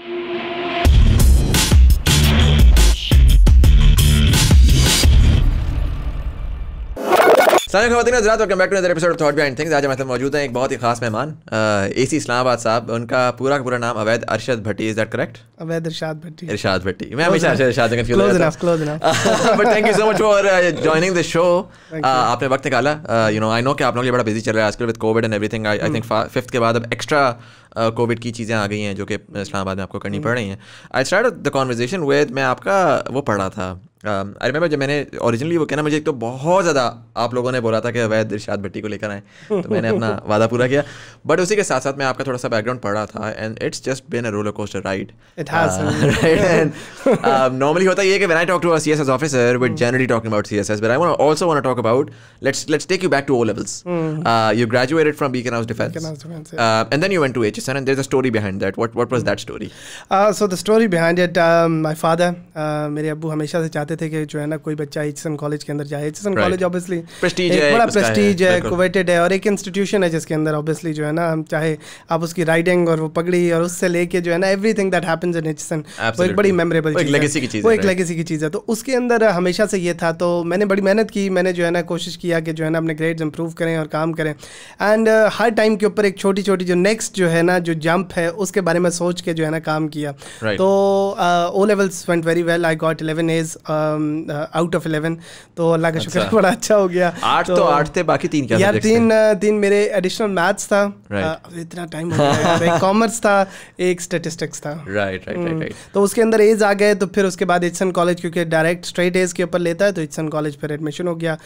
you back to other episode thought behind things आज हमारे मौजूद हैं एक बहुत ही खास मेहमान एसी इस्लामाबाद साहब उनका पूरा का पूरा नाम Awais Arshad Bhatti is that correct Awais Arshad भट्टी अरशद भट्टी मैं हमेशा अरशद इरशाद से कंफ्यूज होता हूं but thank you so much for joining the show आपने वक्त निकाला यू नो आई नो कि आप लोग ये बड़ा बिजी चल रहा है आजकल with covid and everything I think fifth के बाद अब एक्स्ट्रा कोविड uh, की चीज़ें आ गई हैं जो कि इस्लामाबाद में आपको करनी hmm। पड़ रही हैं I start the conversation with मैं आपका वो पढ़ा था आई um, रिमेंबर जब मैंने ओरिजिनली वो कहना मुझे एक तो बहुत ज़्यादा आप लोगों ने बोला था कि अवैध इर्शाद भट्टी को लेकर आए तो मैंने अपना वादा पूरा किया बट उसी के साथ साथ मैं आपका थोड़ा सा बैकग्राउंड पढ़ रहा था and it's just been a roller coaster ride normally होता है कि when I talk to uh C S S officer with generally talking about CSS S I want also want talk about let's let's take you back to O levels you graduated from Beaconhouse defence and then you went to Aitchison and there a story behind that what what was that story so the story behind my father मेरे अबू हमेशा से चाहते चाहते थे कि जो है ना कोई बच्चा एच कॉलेज के अंदर जाए एच कॉलेज ऑब्वियसली बड़ा प्रेस्टीज है कोवेटेड है और एक इंस्टीट्यूशन है जिसके अंदर ऑब्वियसली जो है ना हम चाहे आप उसकी राइडिंग और वो पगड़ी और उससे लेके जो है ना everything that happens in H वो एक बड़ी मेमोरेबल वो एक लेगेसी की चीज़ है तो उसके अंदर हमेशा से ये था तो मैंने बड़ी मेहनत की मैंने जो है ना कोशिश किया कि जो है ना अपने ग्रेड्स इंप्रूव करें और काम करें एंड uh, हर टाइम के ऊपर एक छोटी छोटी जो नेक्स्ट जो है ना जो जंप है उसके बारे में सोच के जो है ना काम किया तो O levels went very well I got eleven A's out of eleven तो अल्लाह का शुक्र अच्छा। बड़ा अच्छा हो गया आठ तो, तो आठ थे बाकी तीन क्या यार तीन uh, तीन मेरे एडिशनल मैथ्स था uh, इतना टाइम एक कॉमर्स था एक स्टेटिस्टिक्स था राइट राइट राइट तो उसके अंदर एज आ गए तो फिर उसके बाद एडसन कॉलेज क्योंकि डायरेक्ट स्ट्रेट एज के ऊपर लेता है तो एडसन कॉलेज फिर एडमिशन हो गया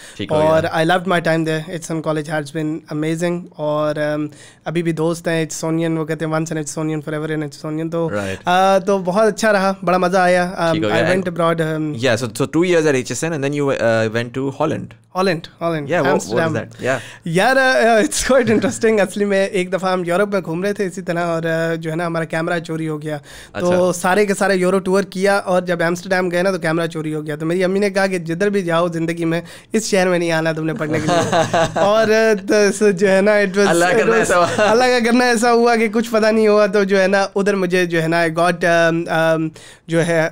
और I love my time there Aitchison college has been amazing और um, अभी भी दोस्त हैं सोनियन वो कहते हैं once an Aitchisonian forever an Aitchisonian तो uh, तो बहुत अच्छा रहा बड़ा मज़ा आया आई वेंट अब्रॉड या So, so two years at HSN, and then you uh, went to Holland. Holland, Holland. Yeah, what, what was that? Yeah. यार इट्स क्वाइट इंटरेस्टिंग असली में एक दफ़ा हम यूरोप में घूम रहे थे इसी तरह और uh, जो है ना हमारा कैमरा चोरी हो गया तो अच्छा. तो सारे के सारे यूरो टूर किया और जब एम्स्टरडेम गए ना तो कैमरा चोरी हो गया तो मेरी अम्मी ने कहा कि जिधर भी जाओ जिंदगी में इस शहर में नहीं आना तुमने पढ़ने के लिए और uh, तो जो है ना इट वाज अल्लाह का करना ऐसा हुआ कि कुछ पता नहीं हुआ तो जो है ना उधर मुझे जो है ना गॉट um, um, जो है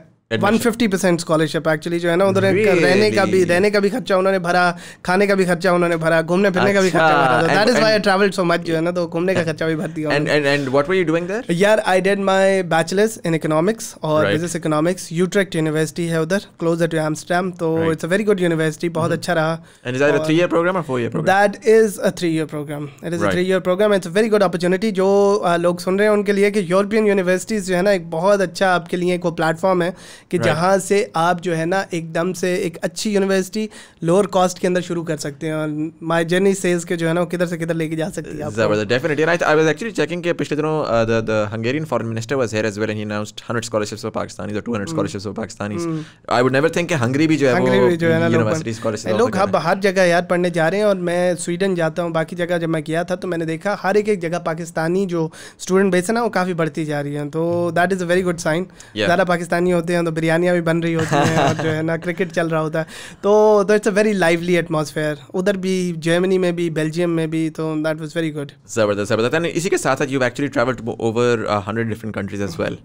one fifty percent scholarship actually जो है ना उधर रहने का भी रहने का भी खर्चा उन्होंने भरा खाने का भी खर्चा उन्होंने भरा घूमने फिरने का भी अच्छा, खर्चा भरा इज आई सो मच जो है ना तो घूमने का खर्चा भी भर दिया and and what were you doing there यार I did my bachelors in economics और बिजनेस इकोनॉमिक्स यूट्रेक्ट यूनिवर्सिटी है उधर क्लोजर टू एम्स्टर्डम तो it's a very good university बहुत mm-hmm. अच्छा रहा and is that a 3 year programme or 4 year programme that is a 3 year programme it is a 3 year programme it's a very good opportunity जो uh, लोग सुन रहे हैं उनके लिए कि यूरोपियन यूनिवर्सिटीज जो है ना एक बहुत अच्छा आपके लिए एक प्लेटफॉर्म है कि right. जहाँ से आप जो है ना एकदम से एक अच्छी यूनिवर्सिटी लोअर कॉस्ट के अंदर शुरू कर सकते हैं माय जर्नी सेल्स के जो है ना वो किधर से किधर लेके जा सकती है आई वाज एक्चुअली चेकिंग कि पिछले दिनों the the Hungarian foreign minister was here as well and he announced 100 scholarships for Pakistanis और 200 scholarships for Pakistanis I would never think कि हंगरी भी जो है वो यूनिवर्सिटी स्कॉलरशिप लोग हर जगह यार पढ़ने जा रहे हैं और मैं स्वीडन जाता हूँ बाकी जगह जब मैं किया था तो मैंने देखा हर एक एक जगह पाकिस्तानी जो स्टूडेंट बेस है ना वो काफ़ी बढ़ती जा रही है तो that is a very good sign ज़्यादा पाकिस्तानी होते हैं तो तो बिरयानियाँ भी बन रही होती हैं और जो है ना क्रिकेट चल रहा होता है तो तो it's a very lively atmosphere उधर भी जर्मनी में भी बेल्जियम में भी तो दैट वॉज वेरी गुड जबरदस्त जबरदस्त एंड इसी के साथ साथ you actually travelled over hundred different countries as well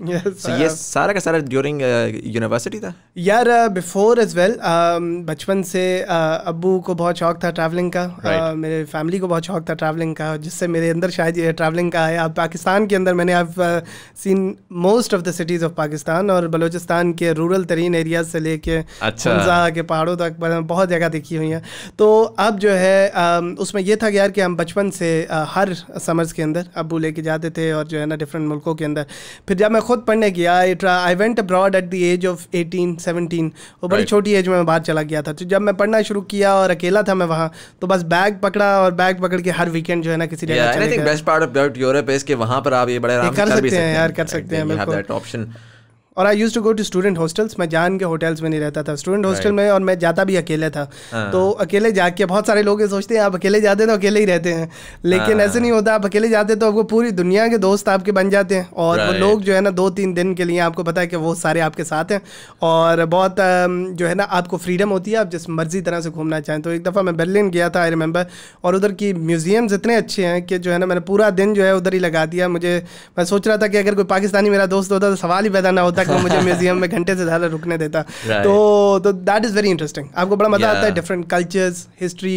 ये सारा का सारा ड्यूरिंग यूनिवर्सिटी uh, था यार बिफोर एज वेल बचपन से uh, अबू को बहुत शौक था ट्रैवलिंग का uh, right. uh, मेरे फैमिली को बहुत शौक था ट्रैवलिंग का जिससे मेरे अंदर शायद ये ट्रैवलिंग का आया पाकिस्तान के अंदर मैंने I seen most of the cities of Pakistan और बलोचिस्तान हिंदुस्तान के रूरल तरीन एरिया से लेके अच्छा के पहाड़ों तक बहुत जगह देखी हुई हैं तो अब जो है उसमें यह था कि यार कि हम बचपन से हर समर्स के अंदर अबू लेके जाते थे और जो है ना डिफरेंट मुल्कों के अंदर फिर जब मैं खुद पढ़ने गया I went abroad at the age of eighteen seventeen वो बड़ी छोटी एज में बाहर चला गया था तो जब मैं पढ़ना शुरू किया और अकेला था मैं वहाँ तो बस बैग पकड़ा और बैग पकड़ के हर वीकेंड जो है ना किसी जगह बेस्ट पार्ट ऑफ यूरोप है वहाँ पर आप ये बड़े कर सकते हैं यार कर सकते हैं ऑप्शन और I use to go to student hostels मैं जान के होटल्स में नहीं रहता था स्टूडेंट हॉस्टल right. में और मैं जाता भी अकेले था uh. तो अकेले जाके बहुत सारे लोग ये सोचते हैं आप अकेले जाते तो अकेले ही रहते हैं लेकिन uh. ऐसे नहीं होता आप अकेले जाते तो आपको पूरी दुनिया के दोस्त आपके बन जाते हैं और right. वो लोग जो है ना दो तीन दिन के लिए आपको पता है कि वो सारे आपके साथ हैं और बहुत जो है ना आपको फ्रीडम होती है आप जिस मर्जी तरह से घूमना चाहें तो एक दफ़ा मैं बर्लिन गया था आई रिमेंबर और उधर की म्यूज़ियम्स इतने अच्छे हैं कि जो है ना मैंने पूरा दिन जो है उधर ही लगा दिया मुझे मैं सोच रहा था कि अगर कोई पाकिस्तानी मेरा दोस्त होता तो सवाल ही पैदा ना होता वो मुझे म्यूजियम में घंटे से ज़्यादा रुकने देता तो तो दैट इज़ वेरी इंटरेस्टिंग आपको बड़ा मज़ा आता है डिफरेंट कल्चर्स हिस्ट्री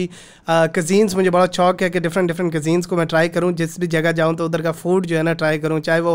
कजीन्स मुझे बड़ा शौक है कि डिफरेंट डिफरेंट कजीन्स को मैं ट्राई करूँ जिस भी जगह जाऊँ तो उधर का फूड जो है ना ट्राई करूँ चाहे वो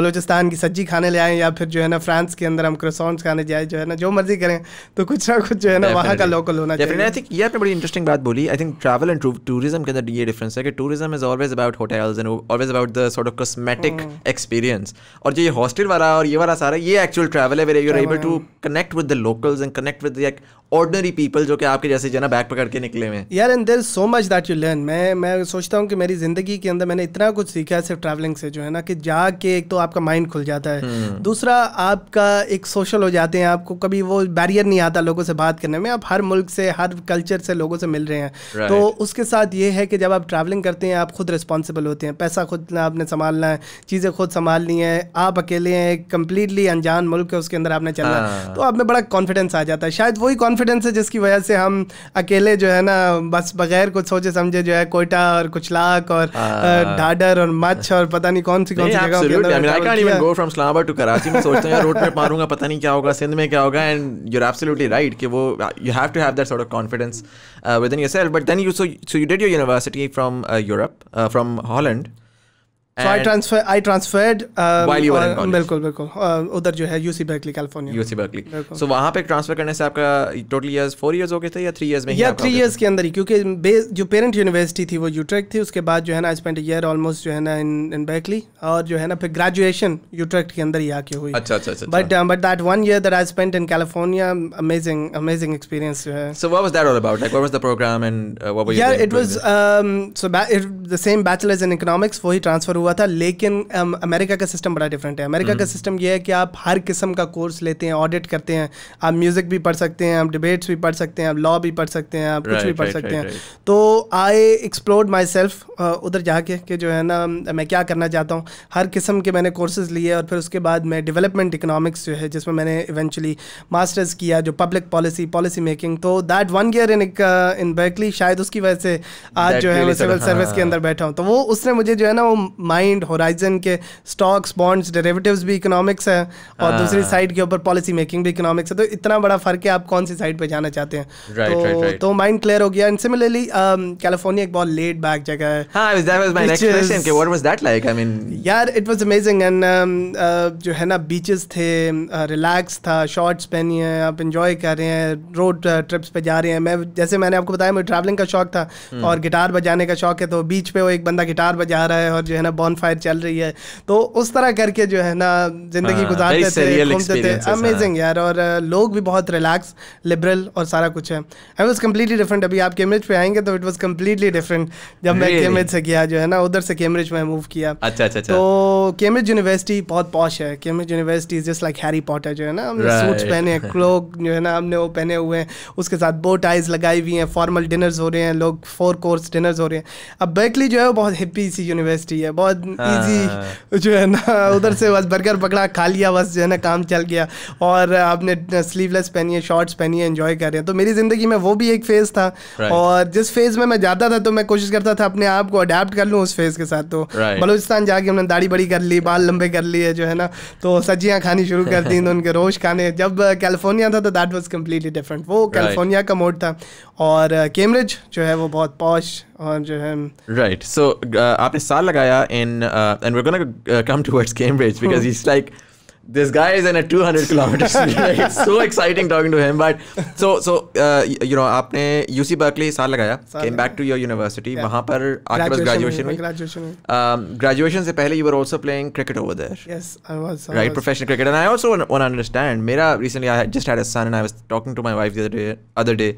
बलोचिस्तान की सब्जी खाने ले आएँ या फिर जो है ना फ्रांस के अंदर हम क्रोसॉन्स खाने जाए जो है ना जो मर्जी करें तो कुछ ना कुछ जो है ना वहाँ का लोकल होना चाहिए आई थिंक ये आपने बड़ी इंटरेस्टिंग बात बोली I think travel and tourism के अंदर ये डिफरेंस है कि tourism is always about hotels and always about the sort of cosmetic experience और जो ये हॉस्टल वाला और ये वाला सारा ये एक्चुअल ट्रैवल है where you are able to connect with the locals and connect with like ordinary people जो कि आपके जैसे जना बैग पकड़ के निकले हुए यार and there so much that you learn मैं मैं सोचता हूँ कि मेरी जिंदगी के अंदर मैंने इतना कुछ सीखा है सिर्फ ट्रैवलिंग से जो है ना कि जाके एक तो आपका माइंड खुल जाता है hmm. दूसरा आपका एक सोशल हो जाते हैं आपको कभी वो बैरियर नहीं आता लोगों से बात करने में आप हर मुल्क से हर कल्चर से लोगों से मिल रहे हैं right. तो उसके साथ ये है कि जब आप ट्रैवलिंग करते हैं आप खुद रिस्पॉन्सिबल होते हैं पैसा खुद आपने संभालना है चीज़ें खुद संभालनी है आप अकेले हैं कंप्लीटली अनजान मुल्क है उसके अंदर आपने चलना हाँ। तो आप में बड़ा कॉन्फिडेंस आ जाता है शायद वही कॉन्फिडेंस है जिसकी वजह से हम अकेले जो है ना बस बगैर कुछ सोचे समझे जो है कोयटा और कुचलाक और हाँ। ढाडर और मच्छ और पता नहीं कौन सी कौन सी जगह रोड पे मारूंगा पता नहीं क्या होगा सिंध में क्या होगा and you are absolutely right कि वो you have to have that sort of confidence with in yourself but then you so so you did your university from Europe from Holland So I transfer I transferred um, while you were in uh, college. बिल्कुल बिल्कुल उधर जो है UC Berkeley California. UC Berkeley. So वहाँ पे transfer करने से आपका total years four years हो गए थे या three years में या three years के अंदर ही क्योंकि जो parent university थी वो Utrecht थी उसके बाद जो है spent a year almost जो है in in Berkeley और जो है ना फिर graduation Utrecht के अंदर ही आके हुई. अच्छा अच्छा अच्छा. But uh, but that one year that I spent in California amazing amazing experience So what was that all about? Like what was the program and uh, what were you? Yeah, it was um, so the same bachelor's in economics. वही transfer हुआ हुआ था लेकिन America का system बड़ा different है America का system हम्म। यह है कि आप हर किस्म का कोर्स लेते हैं ऑडिट करते हैं आप म्यूज़िक भी पढ़ सकते हैं आप डिबेट्स भी पढ़ सकते हैं आप लॉ भी पढ़ सकते हैं आप कुछ भी पढ़ सकते हैं तो आई एक्सप्लोर्ड माई सेल्फ उधर जाके कि जो है ना मैं क्या करना चाहता हूँ हर किस्म के मैंने कोर्सेज लिए और फिर उसके बाद मैं डेवलपमेंट इकोनॉमिक्स जो है जिसमें मैंने इवेंचुअली मास्टर्स किया जो पब्लिक पॉलिसी पॉलिसी मेकिंग तो that one year in in Berkeley शायद उसकी वजह से आज जो है मैं सिविल सर्विस के हाँ। अंदर बैठा हूँ तो वो उसने मुझे जो है ना वो माइंड होराइजन के स्टॉक्स बॉन्ड्स डेरेवेटिव्स भी इकोनॉमिक्स है और हाँ। दूसरी साइड के ऊपर पॉलिसी मेकिंग भी इकोनॉमिक्स है तो इतना बड़ा फर्क है आप कौन सी साइड पर जाना चाहते हैं right, तो, right, right. तो माइंड क्लियर हो गया एंड सिमिलरली कैलिफोर्निया एक बहुत लेट बैक जगह है हाँ, यार इट वाज अमेजिंग एंड जो है ना बीचेस थे रिलैक्स uh, था शॉर्ट्स पहनी है आप इंजॉय कर रहे हैं रोड ट्रिप्स uh, पे जा रहे हैं मैं जैसे मैंने आपको बताया मुझे ट्रैवलिंग का शौक था हम्म। और गिटार बजाने का शौक है तो बीच पे वो एक बंदा गिटार बजा रहा है और जो है ना ऑन फायर चल रही है तो उस तरह करके जो है ना जिंदगी हाँ, गुजारते थे घूमते थे अमेजिंग हाँ। यार और लोग भी बहुत रिलैक्स लिबरल और सारा कुछ है आई वॉज कम्प्लीटली डिफरेंट अभी आप कैमरेज पे आएंगे तो इट वॉज कम्प्लीटली डिफरेंट जब मैं कैमरेज से गया जो है ना उधर से कैमरेज में मूव किया अच्छा अच्छा, अच्छा। तो कैमरेज यूनिवर्सिटी बहुत पॉश है Cambridge university just like Harry Potter जो है ना हमने सूट पहने क्लोक जो है ना हमने वो पहने हुए हैं उसके साथ बोट आइज लगाई हुई हैं फॉर्मल डिनर्स हो रहे हैं लोग फोर कोर्स डिनर्स हो रहे हैं अब बैकली जो है वो बहुत हिप्पी सी यूनिवर्सिटी है बहुत बाद इजी जो है ना उधर से बस बर्गर पकड़ा खा लिया बस जो है ना काम चल गया और आपने स्लीवलेस पहनी है शॉर्ट्स पहनी है इन्जॉय कर रहे हैं तो मेरी ज़िंदगी में वो भी एक फ़ेज़ था और जिस फेज़ में मैं जाता था तो मैं कोशिश करता था अपने आप को अडेप्ट कर लूँ उस फेज़ के साथ तो बलोचिस्तान जाके हमने दाढ़ी बड़ी कर ली बाल लंबे कर लिए जो है ना तो सब्जियाँ खानी शुरू कर दी उनके रोश खाने जब कैलिफोर्निया था तो दैट वॉज कम्प्लीटली डिफरेंट वो कैलिफोर्निया का मोड था और कैम्ब्रिज जो है वो बहुत पॉश और जो है राइट सो uh, आपने साल लगाया in, uh, and we're gonna uh, come towards Cambridge because hmm. he's like, this guy is in a 200 kilometers. it's so exciting talking to him. But so so uh, you know आपने UC Berkeley साल लगाया came back to your university yeah. वहाँ पर आपके पास graduation हुई graduation हुई um, graduation से पहले you were also playing cricket over there yes I was I right was. professional cricket and I also want to understand मेरा recently I just had a son and I was talking to my wife the other day other day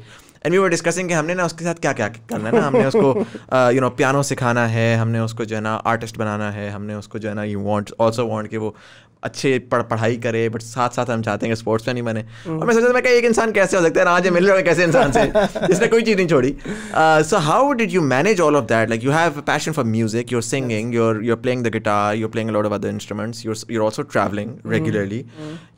and we were discussing कि हमने ना उसके साथ क्या क्या करना है ना हमने उसको यू नो पियानो सिखाना है हमने उसको जो है ना आर्टिस्ट बनाना है हमने उसको जो है ना यू वांट आल्सो वांट कि वो अच्छे पढ़ पढ़ाई करे बट साथ साथ हम चाहते हैं कि स्पोर्ट्स में नहीं बने हम्म। और मैं सोचा मैं एक इंसान कैसे हो सकता है आज मिल रहा कैसे इंसान से जिसने कोई चीज़ नहीं छोड़ी so how did you manage all of that like you have passion for music your singing your your playing the guitar your playing lot of other instruments you're also travelling regularly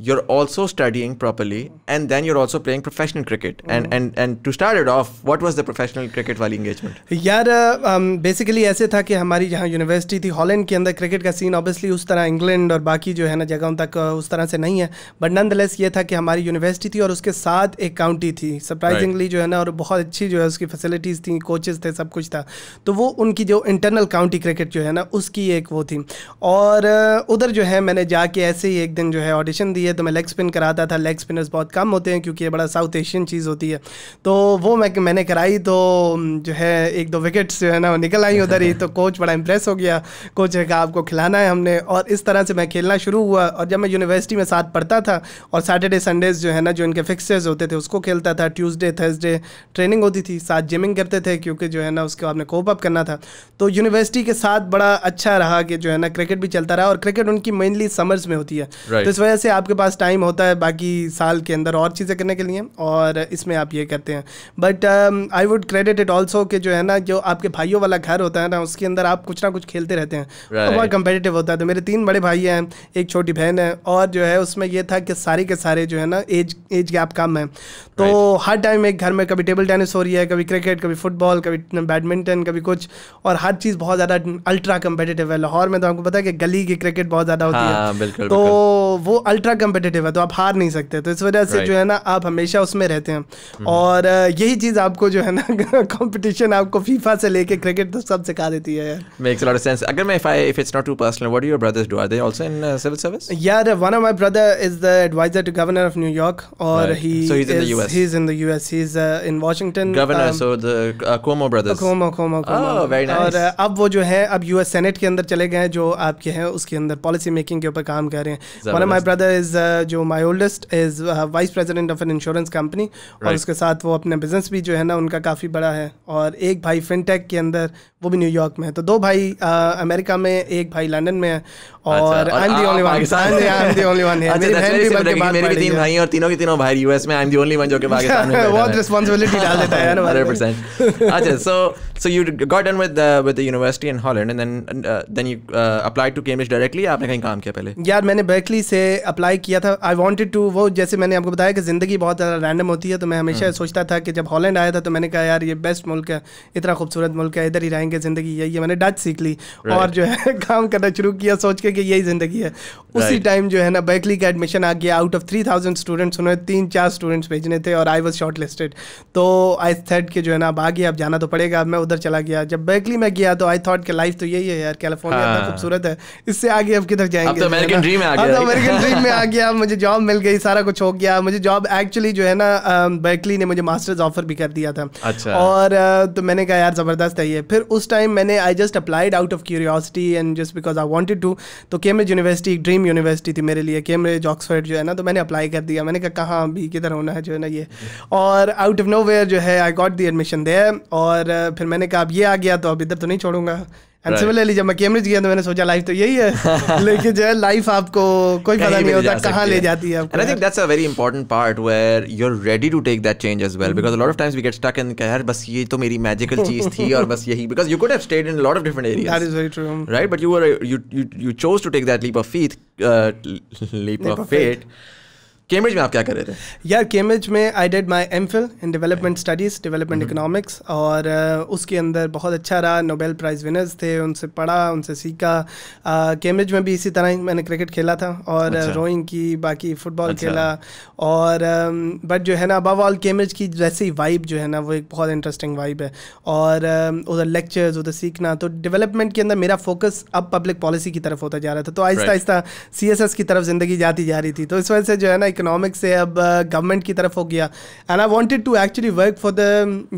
you're also studying properly and then you're also playing professional cricket and and and to start it off what was the professional cricket वाली engagement यार basically uh, um, ऐसे था कि हमारी जहाँ university थी Holland के अंदर क्रिकेट का सीन ऑब्वियसली उस तरह इंग्लैंड और बाकी जो है है ना तक उस तरह से नहीं है बट नंद ये था कि हमारी यूनिवर्सिटी थी और उसके साथ एक काउंटी थी सरप्राइजिंगली जो है ना और बहुत अच्छी जो है उसकी फैसिलिटीज़ थी कोचेज़ थे सब कुछ था तो वो उनकी जो इंटरनल काउंटी क्रिकेट जो है ना उसकी एक वो थी और उधर जो है मैंने जाके ऐसे ही एक दिन जो है ऑडिशन दिए तो मैं लेग स्पिन कराता था लेग स्पिनर्स बहुत कम होते हैं क्योंकि ये बड़ा साउथ एशियन चीज़ होती है तो वो मैं मैंने कराई तो जो है एक दो विकेट्स जो है ना निकल आई उधर ही तो कोच बड़ा इंप्रेस हो गया कोच है कहा आपको खिलाना है हमने और इस तरह से मैं खेलना शुरू शुरू हुआ और जब मैं यूनिवर्सिटी में साथ पढ़ता था और सैटरडे संडेज जो है ना जो इनके फिक्सर्स होते थे उसको खेलता था ट्यूसडे थर्सडे ट्रेनिंग होती थी साथ जिमिंग करते थे क्योंकि जो है ना उसके बाद में कोप अप करना था तो यूनिवर्सिटी के साथ बड़ा अच्छा रहा कि जो है ना क्रिकेट भी चलता रहा और क्रिकेट उनकी मेनली समर्स में होती है right. तो इस वजह से आपके पास टाइम होता है बाकी साल के अंदर और चीज़ें करने के लिए और इसमें आप ये करते हैं but I would credit it also कि जो है ना जो आपके भाइयों वाला घर होता है ना उसके अंदर आप कुछ ना कुछ खेलते रहते हैं right. बहुत कंपेटिटिव होता है तो मेरे तीन बड़े भाई हैं एक छोटी बहन है और जो है उसमें ये था कि सारे के सारे जो है ना एज एज गैप कम है तो right. हर टाइम एक घर में कभी टेबल टेनिस हो रही है कभी क्रिकेट कभी फुटबॉल कभी बैडमिंटन कभी कुछ और हर चीज़ बहुत ज़्यादा अल्ट्रा कम्पटिटिव है लाहौर में तो आपको पता है कि गली की क्रिकेट बहुत ज़्यादा होती हाँ, है बिल्कुल, तो बिल्कुल. वो अल्ट्रा कम्पटिटिव है तो आप हार नहीं सकते तो इस वजह से right. जो है ना आप हमेशा उसमें रहते हैं हम्म। और यही चीज़ आपको जो है ना कॉम्पिटिशन आपको फीफा से लेके क्रिकेट तो सब सिखा देती है मेक्स अगर मैं if I if it's not too personal what do your brothers do are they also in civil service? Yeah, the, one of my brother is the advisor to governor of New York, or right. he so he's is, in the U.S. He's in the U.S. He's uh, in Washington. Governor, um, so the uh, Cuomo brothers. Cuomo, Cuomo, Cuomo. Oh, very nice. और uh, अब वो जो है अब US senate के अंदर चले गए हैं जो आपके हैं उसके अंदर पॉलिसी मेकिंग के ऊपर काम कर रहे हैं one of my brother is जो my oldest is vice president of an insurance right. और उसके साथ वो अपने बिजनेस भी जो है ना उनका काफ़ी बड़ा है और एक भाई फिनटेक के अंदर वो भी न्यूयॉर्क में है तो दो भाई अमेरिका में एक भाई लंदन में है और I am the only one I am the only one है मेरी बहन भी बल्कि मेरे तीन भाई और तीनों के तीनों भाई यूएस में I am the only one जो के पाकिस्तान में बहुत रिस्पांसिबिलिटी डाल देता है यार 100% अच्छा सो So you got done with the, uh, with the university in Holland and then uh, then you uh, applied to Cambridge directly आपने कहीं काम किया पहले यार मैंने Berkeley से apply किया था I wanted to वो जैसे मैंने आपको बताया कि ज़िंदगी बहुत ज़्यादा random होती है तो मैं हमेशा hmm. सोचता था कि जब Holland आया था तो मैंने कहा यार ये best मुल्क है इतना खूबसूरत मुल्क है इधर ही रहेंगे ज़िंदगी यही है मैंने डच सीख ली right. और जो है काम करना शुरू किया सोच के कि यही ज़िंदगी है उसी right. उसी टाइम जो है ना बर्कली का एडमिशन आ गया out of three thousand students उन्होंने तीन चार स्टूडेंट्स भेजने थे और आई वॉज शॉर्ट लिस्टेड तो आई थर्ड के जो है ना अब आ गया अब जाना तो पड़ेगा अब मैं उधर उधर चला गया जब बैकली में गया तो आई थॉट कि लाइफ तो यही है यार कैलिफोर्निया इतना हाँ। खूबसूरत है इससे आगे अब किधर जाएंगे अब तो अमेरिकन ड्रीम में आ गया अब तो अमेरिकन ड्रीम में आ गया मुझे जॉब मिल गई सारा कुछ हो गया मुझे जॉब एक्चुअली जो है ना बैकली um, ने मुझे मास्टर्स ऑफर भी कर दिया था अच्छा और uh, तो मैंने कहा यार ज़बरदस्त है ये फिर उस टाइम मैंने I just applied out of curiosity and just because I wanted to तो कैम्ब्रिज यूनिवर्सिटी ड्रीम यूनिवर्सिटी थी मेरे लिए कैम्ब्रिज ऑक्सफर्ड जो है ना तो मैंने अप्लाई कर दिया मैंने कहा कहाँ भी किधर होना है जो है ना ये और आउट ऑफ नो जो है I got the admission there और uh, फिर मैंने कहा अब ये आ गया तो अब इधर तो नहीं छोड़ूंगा एंड सिमिलरली जब मैं कैम्ब्रिज गया तो मैंने सोचा लाइफ तो यही है लेकिन जो है लाइफ आपको कोई पता नहीं होता कहाँ ले जाती है I think that's a very important part where you are ready to take that change as well because lot of times we get stuck in यार बस ये तो मेरी मैजिकल चीज थी और बस यही because you could have stayed in lot of different areas that is very true right but you are you you chose to take that leap of faith leap of faith Cambridge में आप क्या कर रहे थे यार Cambridge में I did my M Phil in development studies development economics और uh, उसके अंदर बहुत अच्छा रहा नोबेल प्राइज़ विनर्स थे उनसे पढ़ा उनसे सीखा कैम्ब्रिज uh, में भी इसी तरह ही मैंने क्रिकेट खेला था और uh, अच्छा। रोइंग की बाकी फुटबॉल अच्छा। खेला और बट um, जो है ना अबाव ऑल कैम्ब्रिज की जैसी वाइब जो है ना वो एक बहुत इंटरेस्टिंग वाइब है और um, उधर लेक्चर्स उधर सीखना तो डेवलपमेंट के अंदर मेरा फोकस अब पब्लिक पॉलिसी की तरफ होता जा रहा था तो आहिस्ता आहिस्ता सी की तरफ ज़िंदगी जाती जा रही थी तो इस वजह से जो है ना इकोनॉमिक्स से अब गवर्नमेंट uh, की तरफ हो गया and I wanted to actually work for the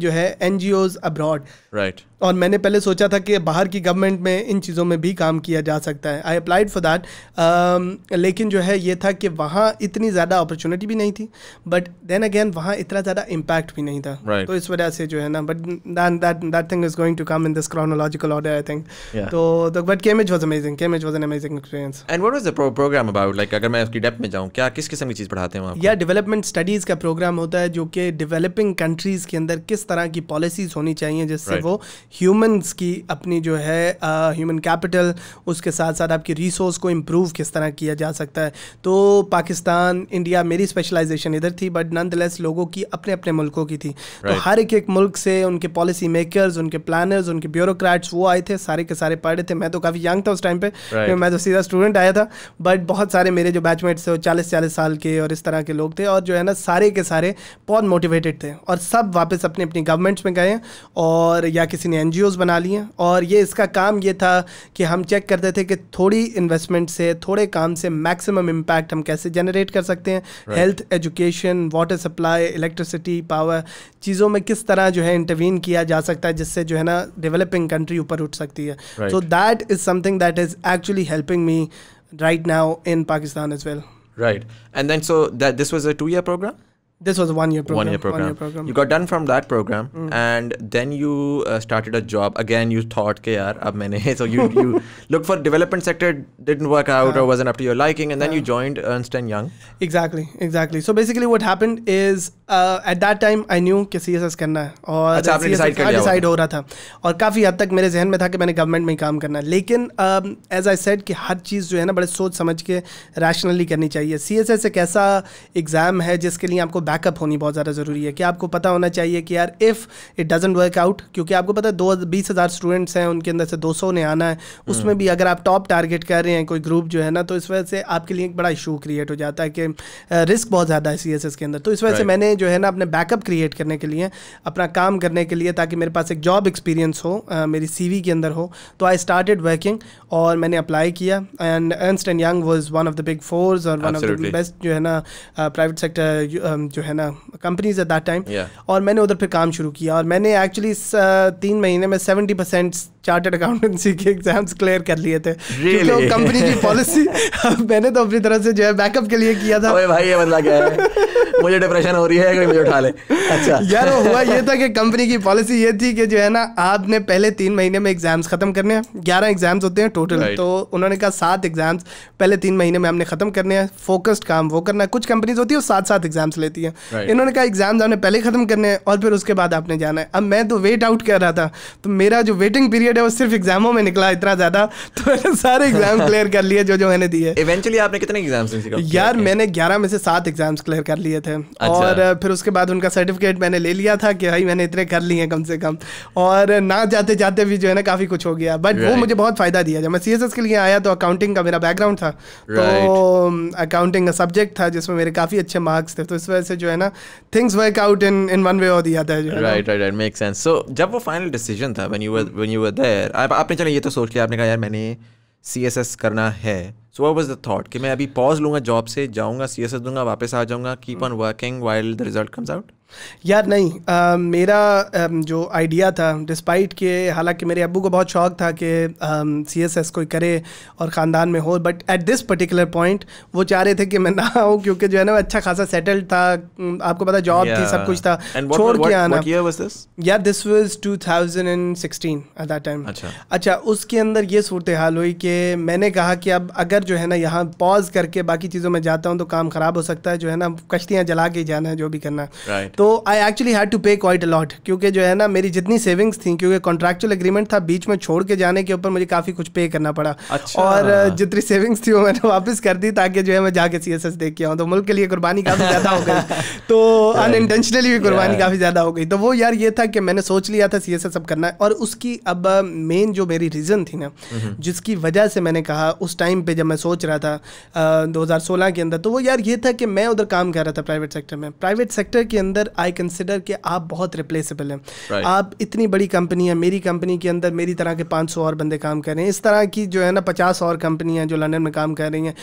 जो है एन जी ओज अब्रॉड राइट और मैंने पहले सोचा था कि बाहर की गवर्नमेंट में इन चीज़ों में भी काम किया जा सकता है आई अप्लाइड फॉर दैट लेकिन जो है ये था कि वहाँ इतनी ज़्यादा अपॉर्चुनिटी भी नहीं थी बट देन अगेन वहाँ इतना ज़्यादा इम्पैक्ट भी नहीं था right. तो इस वजह से जो है ना but that that thing is going to come in this chronological order I think तो but Cambridge was amazing Cambridge was an amazing experience and what was the programme about like अगर मैं उसकी डेप में जाऊँ क्या किस किस्म की चीज़ पढ़ाते हैं या डेवलपमेंट स्टडीज़ का प्रोग्राम होता है जो कि डेवलपिंग कंट्रीज़ के अंदर किस तरह की पॉलिसीज़ होनी चाहिए जिससे वो ह्यूमंस की अपनी जो है ह्यूमन कैपिटल उसके साथ साथ आपकी रिसोर्स को इम्प्रूव किस तरह किया जा सकता है तो पाकिस्तान इंडिया मेरी स्पेशलाइजेशन इधर थी बट नंद लोगों की अपने अपने मुल्कों की थी तो right. तो हर एक एक मुल्क से उनके पॉलिसी मेकर्स उनके प्लानर्स उनके ब्यूरोक्रेट्स वो आए थे सारे के सारे पढ़े थे मैं तो काफ़ी यंग था उस टाइम पर right. मैं तो सीधा स्टूडेंट आया था बट बहुत सारे मेरे जो बैचमेट्स थे वो चालीस चालीस साल के और इस तरह के लोग थे और जो है ना सारे के सारे बहुत मोटिवेटेड थे और सब वापस अपनी अपनी गवर्नमेंट्स में गए और या किसी ने ने एन बना ली हैं और ये इसका काम ये था कि हम चेक करते थे कि थोड़ी इन्वेस्टमेंट से थोड़े काम से मैक्सिमम इम्पैक्ट हम कैसे जनरेट कर सकते हैं health education water supply electricity power चीज़ों में किस तरह जो है इंटरवीन किया जा सकता है जिससे जो है ना डेवलपिंग कंट्री ऊपर उठ सकती है so that is something that is actually helping me right now in Pakistan as well right and so so that this was a two year This was one year program. One year program. One year program. You got done from that program, mm. and then you uh, started a job. Again, you thought, "Okay, yaar, ab maine." So you you look for development sector didn't work out yeah. or wasn't up to your liking, and then yeah. you joined Ernst and Young. Exactly, exactly. So basically, what happened is uh, at that time I knew कि C S S S S करना है और अच्छा, आपने decide कर decide हो रहा था और काफ़ी हद तक मेरे जहन में था कि मैंने गवर्नमेंट में ही काम करना है लेकिन um, as I said, कि हर चीज़ जो है ना बड़े सोच समझ के rationally करनी चाहिए C एस एस exam ऐसा एग्ज़ाम है जिसके लिए आपको बैकअप होनी बहुत ज़्यादा ज़रूरी है कि आपको पता होना चाहिए कि यार if it doesn't work out क्योंकि आपको पता है दो बीस हज़ार स्टूडेंट्स हैं उनके अंदर से दो सौ ने आना है उसमें हम्म। भी अगर आप टॉप टारगेट कर रहे हैं कोई ग्रुप जो है ना तो इस वजह से आपके लिए एक बड़ा इशू क्रिएट हो जाता है कि रिस्क बहुत ज़्यादा है सी एस एस के अंदर तो इस वजह से मैंने जो है ना अपने बैकअप क्रिएट करने के लिए अपना काम करने के लिए ताकि मेरे पास एक जॉब एक्सपीरियंस हो मेरी सी वी के अंदर हो तो आई स्टार्टेड वर्किंग और मैंने अप्लाई किया and Ernst and Young was one of the big fours और वन ऑफ द बेस्ट जो है ना प्राइवेट सेक्टर जो है ना कंपनीज एट दैट टाइम और मैंने उधर फिर काम शुरू किया और मैंने एक्चुअली uh, तीन महीने में सेवेंटी परसेंट चार्टर्ड अकाउंटेंसी के एग्जाम्स क्लियर कर लिए थे really? कंपनी की पॉलिसी मैंने तो अपनी तरफ से जो है बैकअप के लिए किया था ओए भाई ये बंदा क्या है मुझे डिप्रेशन हो रही है कोई मुझे उठा ले अच्छा यार हुआ ये था कि कंपनी की पॉलिसी ये थी कि जो है ना आपने पहले तीन महीने में एग्जाम्स खत्म करने हैं ग्यारह एग्जाम्स होते हैं टोटल right. तो उन्होंने कहा सात एग्जाम्स पहले तीन महीने में हमने खत्म करने हैं फोकस्ड काम वो करना कुछ कंपनीज होती है वो साथ साथ एग्जाम्स लेती हैं इन्होंने कहा एग्जाम्स आपने पहले खत्म करने हैं और फिर उसके बाद आपने जाना है अब मैं तो वेट आउट कर रहा था तो मेरा जो वेटिंग पीरियड साइड है वो सिर्फ एग्जामों में निकला इतना ज्यादा तो मैंने सारे एग्जाम क्लियर कर लिए जो जो मैंने दिए इवेंचुअली आपने कितने एग्जाम्स यार मैंने ग्यारह में से सात एग्जाम्स क्लियर कर लिए थे अच्छा। और फिर उसके बाद उनका सर्टिफिकेट मैंने ले लिया था कि भाई मैंने इतने कर लिए हैं कम से कम और ना जाते जाते भी जो है ना काफ़ी कुछ हो गया बट वो मुझे बहुत फ़ायदा दिया जब मैं सी के लिए आया तो अकाउंटिंग का मेरा बैकग्राउंड था तो अकाउंटिंग का सब्जेक्ट था जिसमें मेरे काफ़ी अच्छे मार्क्स थे तो इस वजह से जो है ना things work out in in one way और दिया था right right right make sense so जब वो फाइनल डिसीजन था when you were when you were the था यार आप आपने चलो ये तो सोच लिया आपने कहा यार मैंने सी एस एस करना है so what was the thought कि मैं अभी पॉज लूँगा जॉब से जाऊँगा सी एस एस दूंगा वापस आ जाऊँगा keep on working while the result comes out यार नहीं आ, मेरा आ, जो आइडिया था डिस्पाइट के हालांकि मेरे अबू को बहुत शौक था कि सी एस एस कोई करे और ख़ानदान में हो but at this particular point वो चाह रहे थे कि मैं ना आऊँ क्योंकि जो है ना अच्छा खासा सेटल्ड था आपको पता जॉब yeah. थी सब कुछ था what, छोड़ what, के आना यार this was 2016 at that time अच्छा अच्छा उसके अंदर ये सूरत हाल हुई कि मैंने कहा कि अब अगर जो है ना यहाँ पॉज करके बाकी चीज़ों में जाता हूँ तो काम ख़राब हो सकता है जो है ना कश्तियाँ जला के जाना है जो भी करना तो I actually had to pay quite a lot क्योंकि जो है ना मेरी जितनी सेविंग्स थी क्योंकि कॉन्ट्रेक्चुअल एग्रीमेंट था बीच में छोड़ के जाने के ऊपर मुझे काफ़ी कुछ पे करना पड़ा अच्छा। और जितनी सेविंग्स थी वो मैंने वापस कर दी ताकि जो है मैं जाके सी एस एस देख के आऊँ तो मुल्क के लिए कुर्बानी काफ़ी ज़्यादा हो गई तो अनइंटेंशनली भी कुर्बानी काफ़ी ज़्यादा हो गई तो वो यार ये था कि मैंने सोच लिया था सी एस एस अब करना है और उसकी अब मेन जो मेरी रीज़न थी ना हम्म। जिसकी वजह से मैंने कहा उस टाइम पर जब मैं सोच रहा था दो के अंदर तो वो यार ये था कि मैं उधर काम कर रहा था प्राइवेट सेक्टर में प्राइवेट सेक्टर के अंदर अंदर आई कंसिडर कि आप बहुत रिप्लेसेबल हैं right. आप इतनी बड़ी कंपनी है मेरी कंपनी के अंदर मेरी तरह के 500 और बंदे काम कर रहे हैं इस तरह की जो है ना 50 और कंपनियां जो लंदन में काम कर रही हैं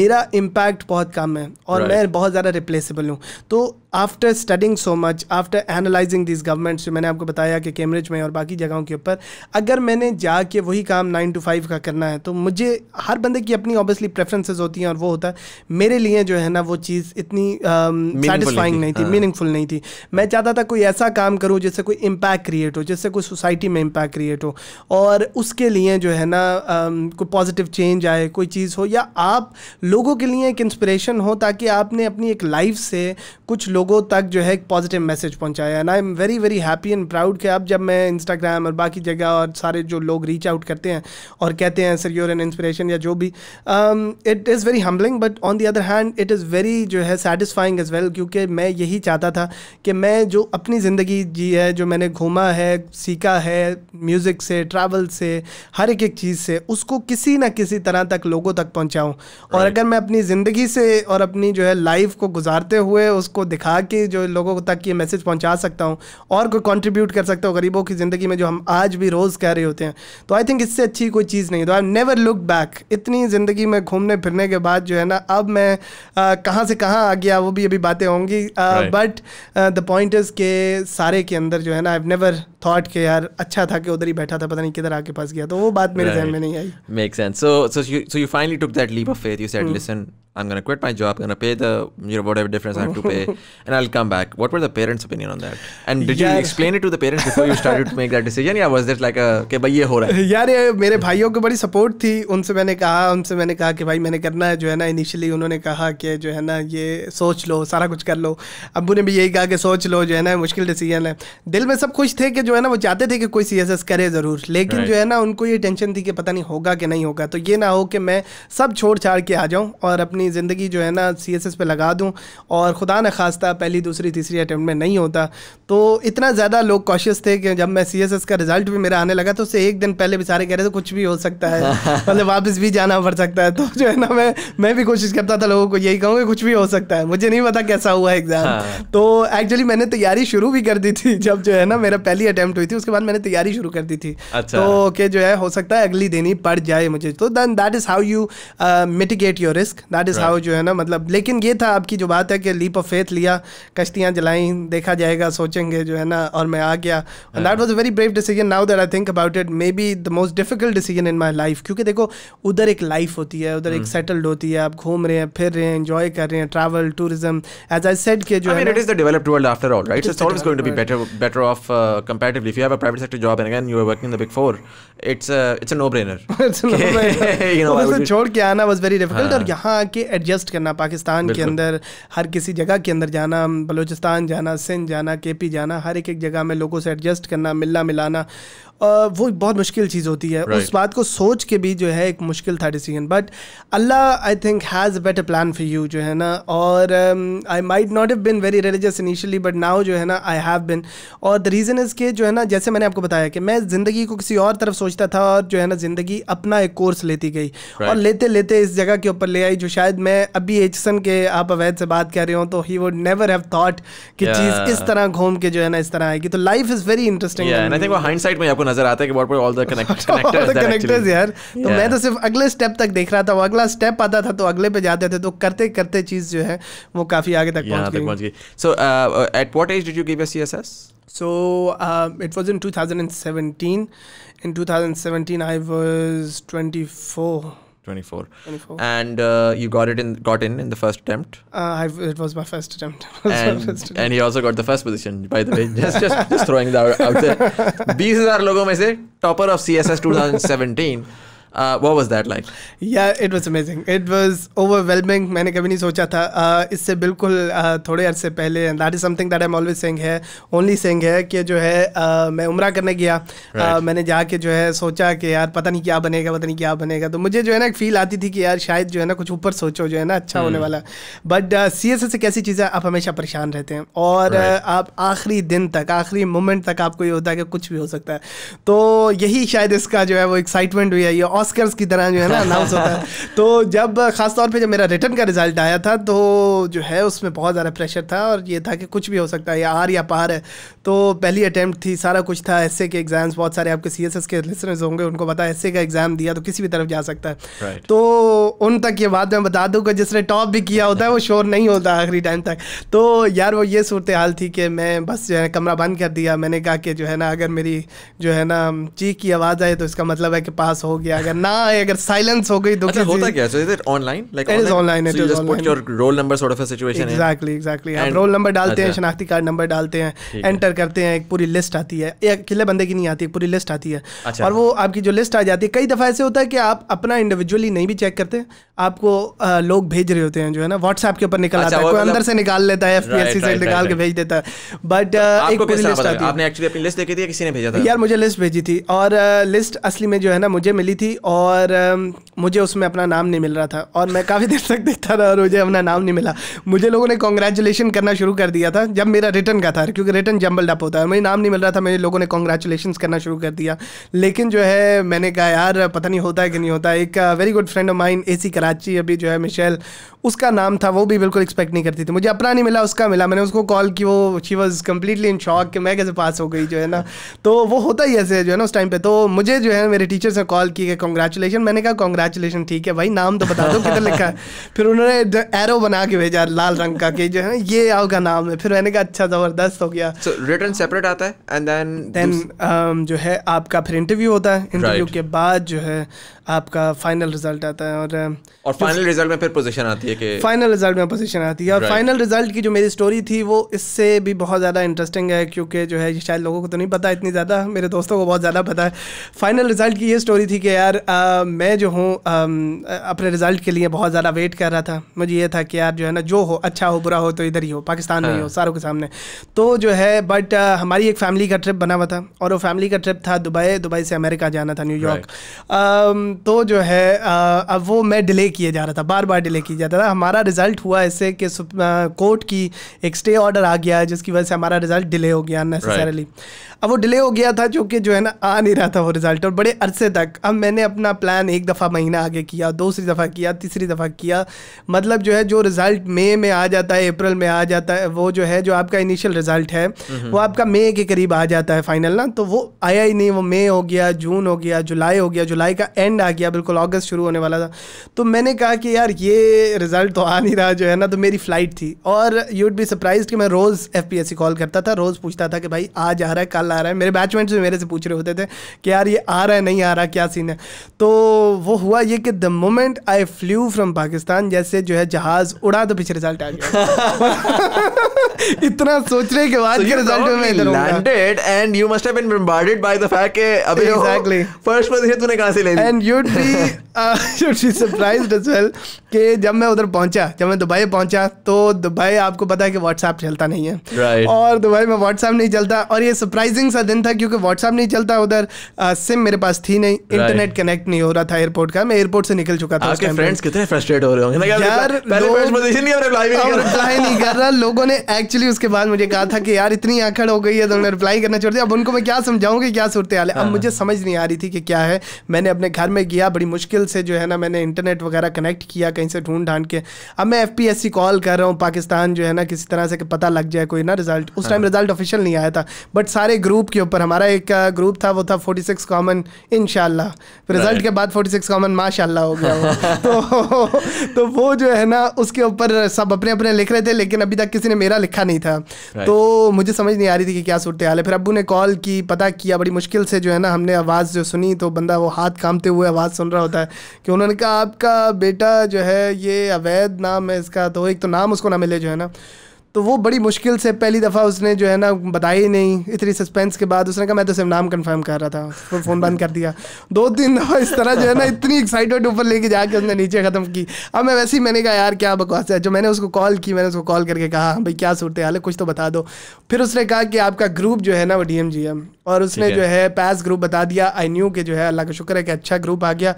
मेरा इम्पैक्ट बहुत कम है और right. मैं बहुत ज़्यादा रिप्लेसेबल हूँ तो after studying so much after analysing this governments मैंने आपको बताया कि कैम्ब्रिज में और बाकी जगहों के ऊपर अगर मैंने जाके वही काम नाइन टू फाइव का करना है तो मुझे हर बंदे की अपनी ऑब्वियसली प्रेफरेंसेज होती हैं और वो होता है मेरे लिए जो है ना वो चीज़ इतनी सेटिस्फाइंग नहीं थी मीनिंगफुल हाँ। नहीं थी थी मैं चाहता था कोई ऐसा काम करूँ जिससे कोई इम्पैक्ट क्रिएट हो जिससे कोई सोसाइटी में इम्पैक्ट क्रिएट हो और उसके लिए जो है ना कोई पॉजिटिव चेंज आए कोई चीज़ हो या आप लोगों के लिए एक इंस्परेशन हो ताकि आपने अपनी एक लाइफ से कुछ लोगों तक जो है एक पॉजिटिव मैसेज पहुँचाया and I am very very happy and proud कि अब जब मैं इंस्टाग्राम और बाकी जगह और सारे जो लोग रीच आउट करते हैं और कहते हैं सर यूर एन इंस्परेशन या जो भी it is very humbling but on the other hand it is very जो है सेटिस्फाइंग एज वेल क्योंकि मैं यही चाहता था कि मैं जो अपनी ज़िंदगी जी है जो मैंने घूमा है सीखा है म्यूज़िक से ट्रैवल से हर एक एक चीज़ से उसको किसी ना किसी तरह तक लोगों तक पहुँचाऊँ right. और अगर मैं अपनी ज़िंदगी से और अपनी जो है लाइफ को गुजारते हुए उसको दिखा के जो लोगों तक ये मैसेज पहुँचा सकता हूँ और कोई कॉन्ट्रीब्यूट कर सकता हूँ गरीबों की ज़िंदगी में जो हम आज भी रोज़ कह रहे होते हैं तो आई थिंक इससे अच्छी कोई चीज़ नहीं तो आई नेवर लुक बैक इतनी ज़िंदगी में घूमने फिरने के बाद जो है ना अब मैं कहाँ से कहाँ आ गया वो भी अभी बातें होंगी but right. The point is के सारे के अंदर जो है ना आई नेवर थॉट के यार अच्छा था कि उधर ही बैठा था पता नहीं किधर आके पास गया तो वो बात मेरे right. में नहीं I make sense so so so you finally took that leap of faith you said listen I am gonna quit my job gonna pay the you know whatever difference I have to pay and I will come back what were the parents opinion on that and did you explain it to the parents before you started to make that decision या was that like a के भाई ये हो रहा है यार मेरे भाइयों को बड़ी सपोर्ट थी उनसे मैंने कहा उनसे मैंने कहा कि भाई मैंने करना है जो है ना इनिशियली उन्होंने कहा कि जो है ना ये सोच लो सारा कुछ कर लो अबू ने भी यही कहा कि सोच लो जो है ना मुश्किल डिसीजन है दिल में सब खुश थे कि जो है ना वो चाहते थे कि कोई सी करे ज़रूर लेकिन right. जो है ना उनको ये टेंशन थी कि पता नहीं होगा कि नहीं होगा तो ये ना हो कि मैं सब छोड़ छाड़ के आ जाऊँ और अपनी ज़िंदगी जो है ना सी एस एस पे लगा दूँ और ख़ुदा न खास्ता पहली दूसरी तीसरी अटैम्प्ट में नहीं होता तो इतना ज़्यादा लोग कॉशियस थे कि जब मैं सी एस एस का रिज़ल्ट भी मेरा आने लगा तो उससे एक दिन पहले भी सारे कह रहे थे कुछ भी हो सकता है मतलब वापस भी जाना पड़ सकता है तो जो है ना मैं मैं भी कोशिश करता था लोगों को यही कहूँगा कुछ भी हो सकता है मुझे नहीं पता कैसा हुआ एग्ज़ाम हाँ। तो एक्चुअली मैंने तैयारी शुरू भी कर दी थी जब जो है ना मेरा पहली अटैम्प्ट अटेम्प्ट हुई थी उसके बाद मैंने तैयारी शुरू कर दी थी अच्छा। तो के जो है हो सकता है अगली देनी पड़ जाए मुझे तो then that is how you mitigate your risk that is how जो है ना मतलब लेकिन ये था आपकी जो बात है कि लीप ऑफ फेथ लिया कश्तियाँ जलाई देखा जाएगा सोचेंगे जो है ना और मैं आ गया that was a very brave decision now that I think about it may be the most difficult decision in my life क्योंकि देखो उधर एक लाइफ होती है उधर एक सेटल्ड हम्म। होती है आप घूम रहे हैं फिर रहे हैं इंजॉय कर रहे हैं travel tourism as I said के जो है it is the developed world after all right so it's always going to be comparatively if you have a private sector job and again you are working in the big four it's a it's a no brainer it's a no brainer you know तो so छोड़ के आना was very difficult और यहाँ आके adjust करना पाकिस्तान के अंदर हर किसी जगह के अंदर जाना बलूचिस्तान जाना सिंध जाना केपी जाना हर एक एक जगह में लोगों से एडजस्ट करना मिलना मिलाना वो बहुत मुश्किल चीज़ होती है उस बात को सोच के भी जो है एक मुश्किल था decision but Allah I think has better plan for you जो है ना और I might not have been very religious initially but now जो है ना आई हैव बिन और द रीज़न इज़ के जो है ना जैसे मैंने आपको बताया कि मैं ज़िंदगी को किसी और तरफ सोचता था और जो है ना ज़िंदगी अपना एक कोर्स लेती गई और लेते लेते इस जगह के ऊपर ले आई जो शायद मैं अभी एचसन के आप अवैध से बात कर रहे हो तो he would never have thought कि चीज़ इस तरह घूम के जो है ना इस तरह आएगी तो लाइफ इज़ वेरी इंटरेस्टिंग नजर आता है कि what were all the connectors यार तो yeah. मैं तो सिर्फ अगले स्टेप तक देख रहा था वो अगला स्टेप आता था तो अगले पे जाते थे तो करते करते चीज जो है वो काफी आगे तक पहुंच गई so at what age did you give your CSS so it was in 2017. In 2017, I was 24. 24. And uh, you got it in got in in the first attempt. Uh, it was my first attempt. and, first attempt. and he also got the first position. By the way, just just, just throwing that out there. This is our logo. I say topper of CSS 2017. Uh, was that like like? It was amazing it was was overwhelming. मैंने कभी नहीं सोचा था uh, इससे बिल्कुल uh, थोड़े अरसे पहले that is something that I am always saying है ओनली सेंग है कि जो है uh, मैं उम्र करने गया uh, right. uh, मैंने जाके जो है सोचा कि यार पता नहीं क्या बनेगा पता नहीं क्या बनेगा तो मुझे जो है ना एक फील आती थी कि यार शायद जो है ना कुछ ऊपर सोचो जो है ना अच्छा hmm. होने वाला but uh, C S S एक ऐसी चीज़ें आप हमेशा परेशान रहते हैं और uh, right. uh, आप आखिरी दिन तक आखिरी मोमेंट तक आपको ये होता है कि कुछ भी हो सकता है तो यही शायद इसका जो है वो एक्साइटमेंट हुई है ये ऑस्कर्स की तरह जो है ना अनाउंस होता है तो जब खासतौर पे जब मेरा रिटर्न का रिजल्ट आया था तो जो है उसमें बहुत ज़्यादा प्रेशर था और ये था कि कुछ भी हो सकता है या हार या पार है तो पहली अटैम्प्ट थी सारा कुछ था एस के एग्ज़ाम्स बहुत सारे आपके सी के लिसनर्स होंगे उनको पता है एस का एग्ज़ाम दिया तो किसी भी तरफ जा सकता है तो उन तक ये बात मैं बता दूँगा जिसने टॉप भी किया होता है वो शोर नहीं होता आखिरी टाइम तक तो यार वो ये सूरत हाल थी कि मैं बस जो है कमरा बंद कर दिया मैंने कहा कि जो है ना अगर मेरी जो है ना चीख की आवाज़ आए तो इसका मतलब है कि पास हो गया अगर अगर ना आए अगर साइलेंस हो गई तो अच्छा होता क्या online online it is put your roll number sort of a situation exactly exactly roll number डालते हैं अच्छा। शनाख्ती कार्ड नंबर डालते हैं एंटर करते हैं एक पूरी लिस्ट आती है एक अकेले बंदे की नहीं आती पूरी लिस्ट आती है अच्छा। और वो आपकी जो लिस्ट आ जाती है कई दफ़ा ऐसे होता है कि आप अपना इंडिविजुअली नहीं भी चेक करते आपको लोग भेज रहे होते हैं जो है ना व्हाट्सएप के ऊपर निकल अच्छा, आता है कोई मतलब अंदर से निकाल लेता है एफ से निकाल के भेज देता है बट एक पूरी लिस्ट आती है आपने एक्चुअली अपनी लिस्ट देखी थी किसी ने भेजा था यार मुझे लिस्ट भेजी थी और लिस्ट असली में जो है ना मुझे मिली थी और मुझे उसमें अपना नाम नहीं मिल रहा था और मैं काफ़ी देर तक देखता था और मुझे अपना नाम नहीं मिला मुझे लोगों ने कॉन्ग्रेचुलेशन करना शुरू कर दिया था जब मेरा रिटर्न का था क्योंकि रिटर्न जम्बल डप होता है मुझे नाम नहीं मिल रहा था मेरे लोगों ने कॉन्ग्रेचुलेशन करना शुरू कर दिया लेकिन जो है मैंने कहा यार पता नहीं होता है कि नहीं होता एक very good friend of mine ए कराची अभी जो है मिशेल उसका नाम था वो भी बिल्कुल एक्सपेक्ट नहीं करती थी मुझे अपना नहीं मिला उसका मिला मैंने उसको कॉल की वो she was completely in shock कि मैं कैसे पास हो गई जो है ना तो वो होता ही ऐसे जो है ना उस टाइम पे तो मुझे जो है मेरे टीचर्स ने कॉल की कॉन्ग्रेचुलेशन मैंने कहा कॉन्ग्रेचुलेशन ठीक है भाई नाम तो बता दो कितना लिखा है फिर उन्होंने एरो बना के भेजा लाल रंग का कि जो है ना ये आपका नाम है फिर मैंने कहा अच्छा ज़बरदस्त हो गया रिटर्न सेपरेट आता है एंड देन देन जो है आपका फिर इंटरव्यू होता है इंटरव्यू के बाद जो है आपका फाइनल रिजल्ट आता है और और फाइनल रिजल्ट में फिर पोजीशन आती है कि फाइनल रिजल्ट में पोजीशन आती है और फाइनल रिजल्ट की जो मेरी स्टोरी थी वो इससे भी बहुत ज़्यादा इंटरेस्टिंग है क्योंकि जो है ये शायद लोगों को तो नहीं पता इतनी ज़्यादा मेरे दोस्तों को बहुत ज़्यादा पता है फाइनल रिजल्ट की ये स्टोरी थी कि यार आ, मैं जो हूँ अपने रिजल्ट के लिए बहुत ज़्यादा वेट कर रहा था मुझे ये था कि यार जो है ना जो हो अच्छा हो बुरा हो तो इधर ही हो पाकिस्तान में ही हो सारों हाँ। के सामने तो जो है बट हमारी एक फैमिली का ट्रिप बना हुआ था और वो फैमिली का ट्रिप था दुबई दुबई से अमेरिका जाना था न्यूयॉर्क तो जो है अब वो मैं डिले किया जा रहा था बार बार डिले किया जाता था हमारा रिजल्ट हुआ इससे कि कोर्ट की एक स्टे ऑर्डर आ गया जिसकी वजह से हमारा रिजल्ट डिले हो गया अननेसेसरली अब वो डिले हो गया था जो कि जो है ना आ नहीं रहा था वो रिजल्ट और बड़े अरसे तक अब मैंने अपना प्लान एक दफ़ा महीना आगे किया दूसरी दफ़ा किया तीसरी दफ़ा किया मतलब जो है जो रिज़ल्ट मई में आ जाता है अप्रैल में आ जाता है वो जो है जो आपका इनिशियल रिज़ल्ट है वो आपका मई के करीब आ जाता है फाइनल ना तो वो आया ही नहीं वो मई हो गया जून हो गया जुलाई हो गया जुलाई का एंड आ आ गया बिल्कुल अगस्त शुरू होने वाला था तो मैंने कहा कि यार ये रिज़ल्ट तो आ नहीं रहा जो है ना तो मेरी फ़्लाइट थी और यू वुड बी सरप्राइज कि मैं रोज़ एफ कॉल करता था रोज़ पूछता था कि भाई आज आ रहा है कल आ रहा है मेरे बैचमेंट्स भी मेरे से पूछ रहे होते थे कि यार ये आ रहा है नहीं आ रहा क्या सीन है तो वो हुआ ये कि the moment I flew from Pakistan जैसे जो है जहाज़ उड़ा तो पीछे रिज़ल्ट आ गया इतना सोचने के बाद के रिजल्ट में इधर landed and you must have been bombarded by the fact के अभी एग्जैक्टली फर्स्ट पोजीशन तूने कहां से ले ली and you'd be you'd be surprise as well कि जब मैं उधर पहुंचा जब मैं दुबई पहुंचा तो दुबई आपको पता है कि व्हाट्सएप चलता नहीं है right. और दुबई में व्हाट्सएप नहीं चलता और ये सरप्राइजिंग सा दिन था क्योंकि व्हाट्सएप नहीं चलता उधर सिम uh, मेरे पास थी नहीं right. इंटरनेट कनेक्ट नहीं हो रहा था एयरपोर्ट का मैं एयरपोर्ट से निकल चुका था फ्रेंड्स कितने फ्रस्ट्रेट हो रहे होंगे यार तो रिप्लाई नहीं कर रहा लोगों ने एक्चुअली उसके बाद मुझे कहा था कि यार इतनी आखड़ हो गई है तो उन्होंने रिप्लाई करना छोड़ दिया अब उनको मैं क्या समझाऊँ क्या सूरत हाल है अब हाँ। मुझे समझ नहीं आ रही थी कि क्या है मैंने अपने घर में में गया बड़ी मुश्किल से जो है ना मैंने इंटरनेट वगैरह कनेक्ट किया कहीं से ढूंढ ढांड के अब मैं एफ कॉल कर रहा हूँ पाकिस्तान जो है ना किसी तरह से पता लग जाए कोई ना रिजल्ट उस टाइम रिजल्ट ऑफिशियल नहीं आया था बट सारे ग्रुप के ऊपर हमारा एक ग्रुप था वो था forty six common in result के बाद फोर्टी सिक्स कॉमन माशाला हो गया तो तो वो जो है ना उसके ऊपर सब अपने अपने लिख रहे थे लेकिन अभी तक किसी ने मेरा लिखा नहीं था तो मुझे समझ नहीं आ रही थी कि क्या सूरत हाल है फिर अबू ने कॉल की पता किया बड़ी मुश्किल से जो है ना हमने आवाज़ जो सुनी तो बंदा वो हाथ कामते हुए आवाज़ सुन रहा होता है कि उन्होंने कहा आपका बेटा जो है ये अवैध नाम है इसका तो एक तो नाम उसको ना मिले जो है ना तो वो बड़ी मुश्किल से पहली दफ़ा उसने जो है ना बताया ही नहीं इतनी सस्पेंस के बाद उसने कहा मैं तो सिर्फ नाम कंफर्म कर रहा था फिर फ़ोन बंद कर दिया दो तीन दफ़ा इस तरह जो है ना इतनी एक्साइटेड ऊपर लेके जाके उसने नीचे ख़त्म की अब मैं वैसे ही मैंने कहा यार क्या बकवास है जो मैंने उसको कॉल की मैंने उसको कॉल करके कहा हाँ, भाई क्या सूरत हाल है कुछ तो बता दो फिर उसने कहा कि आपका ग्रुप जो है ना वो डी एम जी एम और उसने जो है पैस ग्रुप बता दिया आई न्यू के जो है अल्लाह का शुक्र है कि अच्छा ग्रुप आ गया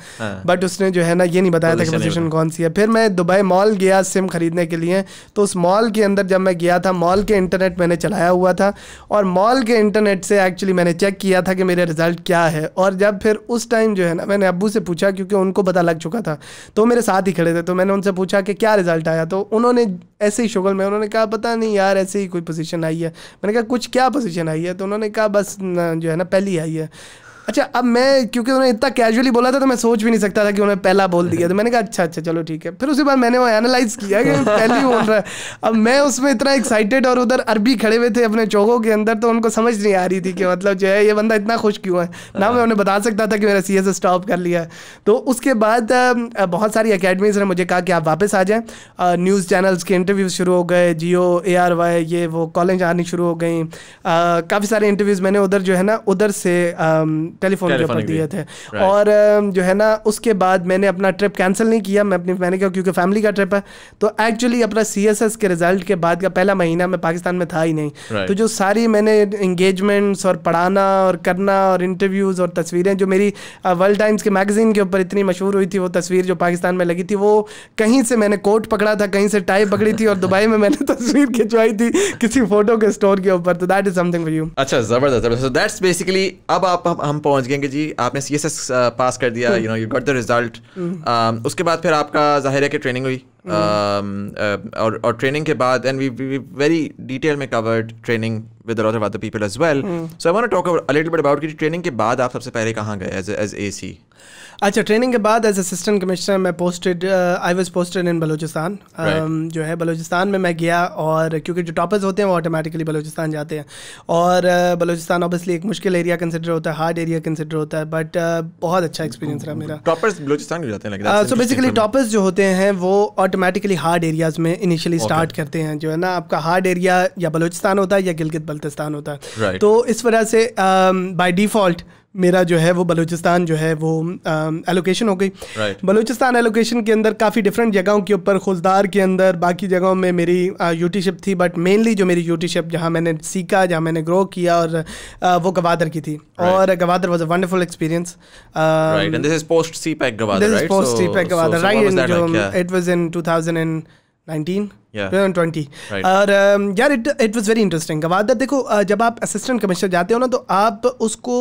बट हाँ। उसने जो है ना ये नहीं बताया था कि पोजिशन कौन सी है फिर मैं दुबई मॉल गया सिम खरीदने के लिए तो उस मॉल के अंदर जब मैं गया था मॉल के इंटरनेट मैंने चलाया हुआ था और मॉल के इंटरनेट से एक्चुअली मैंने चेक किया था कि मेरे रिज़ल्ट क्या है और जब फिर उस टाइम जो है ना मैंने अबू से पूछा क्योंकि उनको पता लग चुका था तो मेरे साथ ही खड़े थे तो मैंने उनसे पूछा कि क्या रिज़ल्ट आया तो उन्होंने ऐसे ही शुगल में उन्होंने कहा पता नहीं यार ऐसे ही कोई पोजीशन आई है मैंने कहा कुछ क्या पोजीशन आई है तो उन्होंने कहा बस जो है ना पहली आई है अच्छा अब मैं क्योंकि उन्होंने इतना कैजुअली बोला था तो मैं सोच भी नहीं सकता था कि उन्होंने पहला बोल दिया तो मैंने कहा अच्छा अच्छा चलो ठीक है फिर उसके बाद मैंने वो एनालाइज किया कि पहली बोल रहा है अब मैं उसमें इतना एक्साइटेड और उधर अरबी खड़े हुए थे अपने चौकों के अंदर तो उनको समझ नहीं आ रही थी कि मतलब जो है ये बंदा इतना खुश क्यों है ना मैं हाँ। उन्हें बता सकता था कि मेरा सी स्टॉप कर लिया तो उसके बाद बहुत सारी अकेडमीज़ ने मुझे कहा कि आप वापस आ जाएँ न्यूज़ चैनल्स के इंटरव्यू शुरू हो गए जियो ए आर वाई ये वो कॉलेज आनी शुरू हो गई काफ़ी सारे इंटरव्यूज़ मैंने उधर जो है ना उधर से टेलीफोन के ऊपर दिए थे और जो है ना उसके बाद मैंने अपना ट्रिप कैंसिल नहीं किया मैं अपनी मैंने कहा क्योंकि फैमिली का ट्रिप है तो एक्चुअली अपना सी के रिजल्ट के बाद का पहला महीना मैं पाकिस्तान में था ही नहीं तो जो सारी मैंने इंगेजमेंट्स और पढ़ाना और करना और इंटरव्यूज़ और तस्वीरें जो मेरी वर्ल्ड टाइम्स के मैगजीन के ऊपर इतनी मशहूर हुई थी वो तस्वीर जो पाकिस्तान में लगी थी वो कहीं से मैंने कोट पकड़ा था कहीं से टाई पकड़ी थी और दुबई में मैंने तस्वीर खिंचवाई थी किसी फोटो के स्टोर के ऊपर तो that is something for you अच्छा जबरदस्त दैट्स बेसिकली अब आप हम पहुंच गए कि जी आपने सी एस एस पास कर दिया you know you got the result उसके बाद फिर आपका जाहिर है कि ट्रेनिंग हुई Mm. Um, uh, और और ट्रेनिंग के बाद and we we very detail में covered training with lot of other people as well so I want talk a little bit about कि ट्रेनिंग के बाद आप सबसे पहले कहाँ गए एज एज एसी अच्छा ट्रेनिंग के बाद एज असिस्टेंट कमिश्नर मैं posted I was posted in Balochistan जो है बलूचिस्तान में मैं गया और क्योंकि जो टॉपर्स होते हैं वो ऑटोमेटिकली बलूचिस्तान जाते हैं और बलूचिस्तान uh, ऑब्वियसली एक मुश्किल एरिया कंसिडर होता है हार्ड एरिया कंसिडर होता है बट uh, बहुत अच्छा एक्सपीरियंस रहा मेरा टॉपर्स बलोचिस्तान जाते हैं सो बेसिकली टॉपर्स जो होते हैं वो ऑटोमेटिकली हार्ड एरियाज में इनिशियली स्टार्ट okay. करते हैं जो है ना आपका हार्ड एरिया या बलोचिस्तान होता है या गिलगित बल्तिस्तान होता है right. तो इस वजह से बाई um, डिफ़ॉल्ट मेरा जो है वो बलूचिस्तान जो है वो एलोकेशन हो गई right. बलूचिस्तान एलोकेशन के अंदर काफ़ी डिफरेंट जगहों के ऊपर खुजदार के अंदर बाकी जगहों में मेरी यूटीशिप थी बट मेनली जो मेरी यूटीशिप जहाँ मैंने सीखा जहाँ मैंने ग्रो किया और आ, वो गवादर की थी right. और Gwadar was a wonderful experience it was in two thousand and twenty और um, यार it it was very interesting Gwadar देखो uh, जब आप असिस्टेंट कमिश्नर जाते हो ना तो आप उसको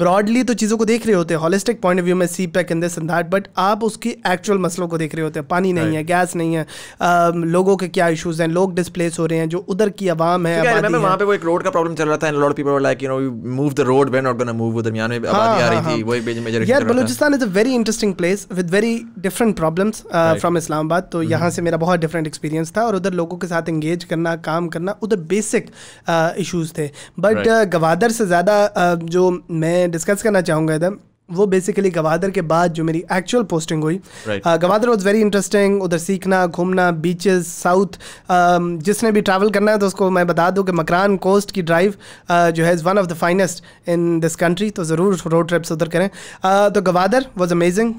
ब्रॉडली तो चीज़ों को देख रहे होते हैं हॉलिस्टिक पॉइंट ऑफ व्यू में CPEC in this that but आप उसकी एक्चुअल मसलों को देख रहे होते हैं पानी नहीं है गैस नहीं है um, लोगों के क्या इशूज़ हैं लोग डिस्प्लेस हो रहे हैं जो उधर की आवाम है वहाँ पे वो एक रोड का प्रॉब्लम चल रहा था lot people like you know move the road not gonna move उधर में हाँ, आबादी हाँ, हाँ। यार Balochistan is a very interesting place with very different problems from Islamabad तो mm-hmm. यहाँ से मेरा बहुत डिफरेंट एक्सपीरियंस था और उधर लोगों के साथ इंगेज करना काम करना उधर बेसिक इश्यूज थे बट right. गवादर से ज़्यादा जो मैं डिस्कस करना चाहूँगा इधर वो बेसिकली गवादर के बाद जो मेरी एक्चुअल पोस्टिंग हुई right. uh, Gwadar was very interesting उधर सीखना घूमना बीचेस साउथ uh, जिसने भी ट्रैवल करना है तो उसको मैं बता दूं कि मकरान कोस्ट की ड्राइव uh, जो है is one of the finest in this country तो ज़रूर रोड ट्रिप्स उधर करें uh, तो गवादर वॉज अमेजिंग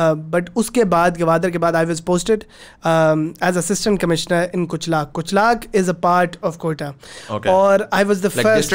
बट उसके बाद गवादर के बाद I was posted as assistant commissioner in Kuchlak Kuchlak is a part of Quetta और I was the first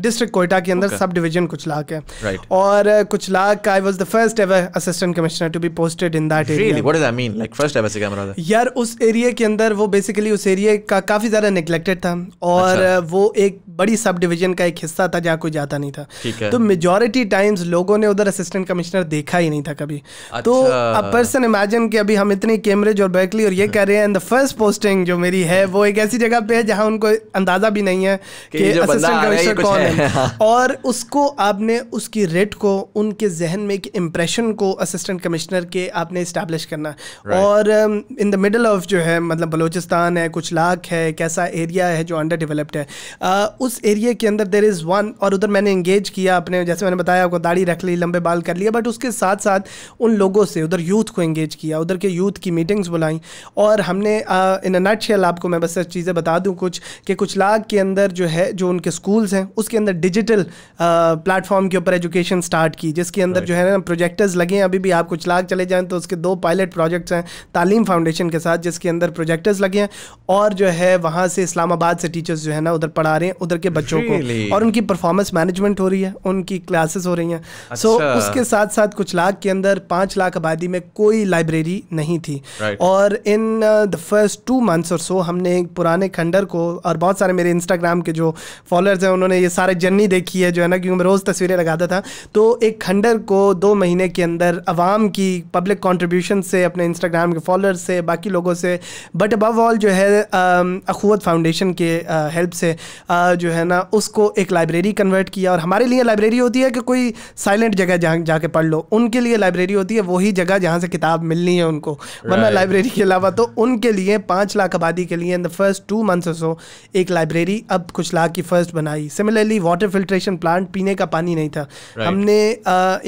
district Quetta के अंदर सब डिविजन कुचलाक है और Kuchlak I was the first ever assistant commissioner to be posted in that area यार उस area के अंदर वो बेसिकली उस एरिया का काफ़ी ज़्यादा निगलेक्टेड था और अच्छा. वो एक बड़ी सब डिवीजन का एक हिस्सा था जहाँ कोई जाता नहीं था तो मेजोरिटी टाइम्स लोगों ने उधर असिस्टेंट कमिश्नर देखा ही नहीं था कभी तो अच्छा। तो अब पर्सन इमेजिन कि अभी हम इतनी कैमरेज और बैकली और ये कह रहे हैं एंड द फर्स्ट पोस्टिंग जो मेरी है वो एक ऐसी जगह पे है जहाँ उनको अंदाजा भी नहीं है कि असिस्टेंट कमिश्नर कौन है, और उसको आपने उसकी रेट को उनके जहन में एक इम्प्रेशन को असिस्टेंट कमिश्नर के आपने इस्टेब्लिश करना और इन द मिडल ऑफ जो है मतलब बलोचिस्तान है कुछ लाख है कैसा एरिया है जो अंडर डेवलप्ड है uh, उस एरिया के अंदर देर इज़ वन और उधर मैंने इंगेज किया अपने जैसे मैंने बताया आपको दाढ़ी रख ली लंबे बाल कर लिया बट उसके साथ साथ उन लोगों से उधर यूथ को इंगेज किया उधर के यूथ की मीटिंग्स बुलाई और हमने इन अ नट शेल आपको मैं बस चीज़ें बता दूँ कुछ कि कुछ लाख के अंदर जो है जो उनके स्कूल्स हैं उसके अंदर डिजिटल प्लेटफॉर्म के ऊपर एजुकेशन स्टार्ट की जिसके अंदर जो है ना प्रोजेक्टर्स लगे हैं अभी भी आप कुछ लाख चले जाएँ तो उसके दो पायलट प्रोजेक्ट्स हैं तालीम फाउंडेशन के साथ जिसके अंदर प्रोजेक्टर्स लगे हैं और जो है वहाँ से इस्लामाबाद से टीचर्स जो है ना उधर पढ़ा रहे हैं उधर सेंटर के बच्चों really? को और उनकी परफॉर्मेंस मैनेजमेंट हो रही है उनकी क्लासेस हो रही हैं सो अच्छा। so, उसके साथ साथ कुछ लाख के अंदर पाँच लाख आबादी में कोई लाइब्रेरी नहीं थी right. और in the first two months और सो हमने एक पुराने खंडर को और बहुत सारे मेरे इंस्टाग्राम के जो फॉलोअर्स हैं उन्होंने ये सारे जर्नी देखी है जो है ना क्योंकि मैं रोज़ तस्वीरें लगाता था तो एक खंडर को दो महीने के अंदर आवाम की पब्लिक कॉन्ट्रीब्यूशन से अपने इंस्टाग्राम के फॉलोअर्स से बाकी लोगों से बट अबव ऑल जो है um, अखवत फाउंडेशन के हेल्प uh, से uh, जो जो है ना उसको एक लाइब्रेरी कन्वर्ट किया और हमारे लिए लाइब्रेरी होती है कि कोई साइलेंट जगह जहाँ जाके पढ़ लो उनके लिए लाइब्रेरी होती है वही जगह जहाँ से किताब मिलनी है उनको वरना लाइब्रेरी के अलावा तो उनके लिए पाँच लाख आबादी के लिए in the first two month so एक लाइब्रेरी अब कुछ लाख की फर्स्ट बनाई सिमिलरली वाटर फिल्ट्रेशन प्लांट पीने का पानी नहीं था हमने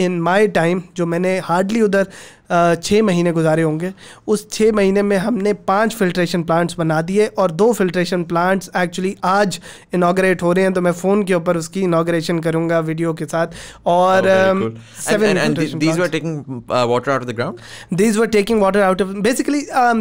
इन माई टाइम जो मैंने हार्डली उधर छः महीने गुजारे होंगे उस छः महीने में हमने पांच फिल्ट्रेशन प्लांट्स बना दिए और दो फिल्ट्रेशन प्लांट्स एक्चुअली आज इनाग्रेट हो रहे हैं तो मैं फ़ोन के ऊपर उसकी इनाग्रेशन करूँगा वीडियो के साथ और these were taking water out of basically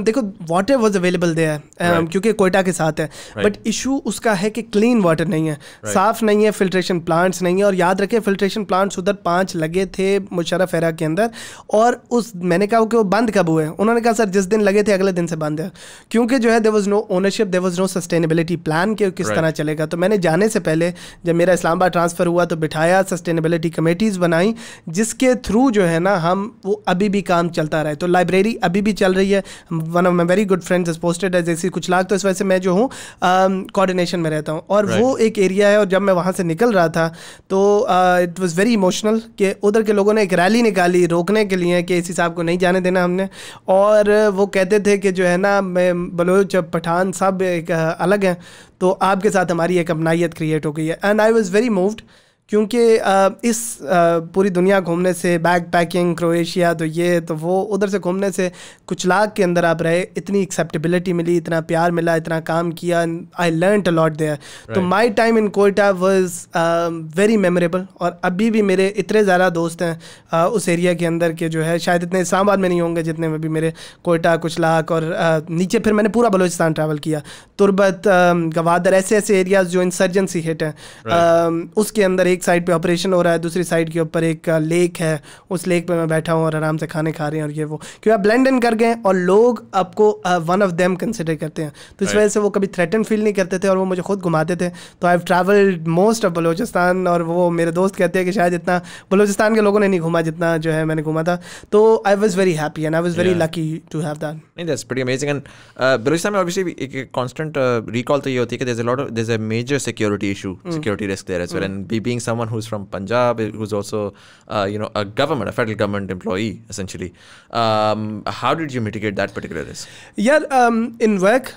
देखो वाटर वॉज अवेलेबल है क्योंकि कोयटा के साथ है बट इशू उसका है कि क्लीन वाटर नहीं है साफ़ नहीं है फिल्ट्रेशन प्लांट्स नहीं है और याद रखें फिल्ट्रेशन प्लांट्स उधर पाँच लगे थे मुशरफ एरा के अंदर और उस मैंने कहा कि वो बंद कब हुए उन्होंने कहा सर जिस दिन लगे थे अगले दिन से बंद है क्योंकि जो है there was no ownership there was no sustainability plan के किस right. तरह चलेगा तो मैंने जाने से पहले जब मेरा इस्लामाबाद ट्रांसफ़र हुआ तो बिठाया सस्टेनेबिलिटी कमेटीज़ बनाई जिसके थ्रू जो है ना हम वो अभी भी काम चलता रहे तो लाइब्रेरी अभी भी चल रही है one of my very good friends is posted as AC कुछ लाख तो इस वजह से मैं जो हूँ कोऑर्डिनेशन um, में रहता हूँ और right. वो एक एरिया है और जब मैं वहाँ से निकल रहा था तो इट वॉज़ वेरी इमोशनल कि उधर के लोगों ने एक रैली निकाली रोकने के लिए कि इस साहब आपको नहीं जाने देना हमने और वो कहते थे कि जो है ना बलोच पठान सब एक अलग हैं तो आपके साथ हमारी एक अपनाइत क्रिएट हो गई है and I was very moved क्योंकि इस पूरी दुनिया घूमने से बैग पैकिंग क्रोएशिया तो ये तो वो उधर से घूमने से कुछ लाख के अंदर आप रहे इतनी एक्सेप्टेबिलिटी मिली इतना प्यार मिला इतना काम किया आई लर्न अलॉट देयर तो my time in Quetta was very memorable और अभी भी मेरे इतने ज़्यादा दोस्त हैं उस एरिया के अंदर के जो है शायद इतने इस्लामाबाद में नहीं होंगे जितने में भी मेरे कोयटा कुछ लाख और नीचे फिर मैंने पूरा बलोचिस्तान ट्रैवल किया तुरबत गवादर ऐसे ऐसे एरियाज़ जो इंसर्जेंसी हिट हैं उसके अंदर एक एक साइड पे ऑपरेशन हो रहा है दूसरी साइड के ऊपर एक लेक uh, है उस लेक पे मैं बैठा हूँ और आराम से खाने खा रहे हैं और ये वो क्योंकि आप ब्लेंड इन कर गए और लोग आपको वन ऑफ देम कंसिडर करते हैं तो इस वजह से वो कभी थ्रेटन फील नहीं करते थे और वो मुझे खुद घुमाते थे तो I have travelled most of Balochistan और वो मेरे दोस्त कहते हैं कि शायद इतना बलोचिस्तान के लोगों ने नहीं घूमा जितना जो है मैंने घूमा था तो I was very happy and I was very lucky to have that नहीं that's pretty amazing and Balochistan में ऑब्वियसली एक कांस्टेंट रिकॉल uh, तो ये होती है कि there is a lot of there is a major security issue security risk there as well and be being someone who's from Punjab, who's also, uh, you know, a government, a federal government employee, essentially. Um, how did you mitigate that particular risk? यार in work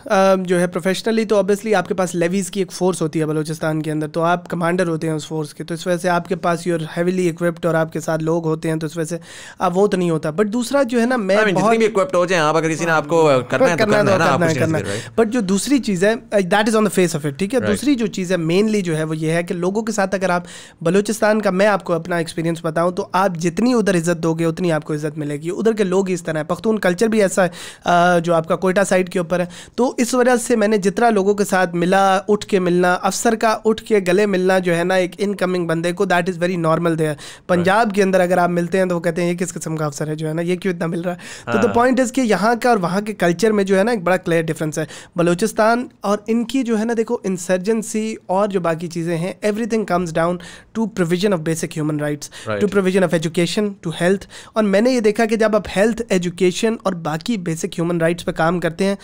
जो है professionally तो obviously आपके पास levies की एक force होती है बलूचिस्तान के अंदर तो आप कमांडर होते हैं उस फोर्स के तो इस वजह से आपके पास यूर हैविली इक्विप्ड और आपके साथ लोग होते हैं तो इस वजह से आप वो तो नहीं होता बट दूसरा जो है ना मैं बहुत भी इक्विप्ड हो जाए आप अगर किसी ने आपको हाँ, तो करना है करना है तो करना है बट जो दूसरी चीज़ है that is on the face of it ठीक है दूसरी जो चीज़ है मेनली जो है वो ये है कि लोगों के साथ अगर आप बलूचिस्तान का मैं आपको अपना एक्सपीरियंस बताऊँ तो आप जितनी उधर इज्जत दोगे उतनी आपको इज्जत मिलेगी उधर के लोग इस तरह हैं पख्तून कल्चर भी ऐसा है जो आपका कोयटा साइड के ऊपर है तो इस वजह से मैंने जितना लोगों के साथ मिला उठ के मिलना अफसर का उठ के गले मिलना जो है ना एक इनकमिंग बंदे को that is very normal there Punjab के अंदर अगर आप मिलते हैं तो वो कहते हैं ये किस किस्म का अफसर है जो है ना ये क्यों इतना मिल रहा है तो द पॉइंट इज़ कि यहाँ का और वहाँ के कल्चर में जो है ना एक बड़ा क्लियर डिफरेंस है बलूचिस्तान और इनकी जो है ना देखो इंसर्जेंसी और जो बाकी चीज़ें हैं everything comes down to provision of basic human rights to provision of education to health और मैंने ये देखा कि जब आप हेल्थ एजुकेशन और बाकी बेसिक ह्यूमन राइट्स पर काम करते हैं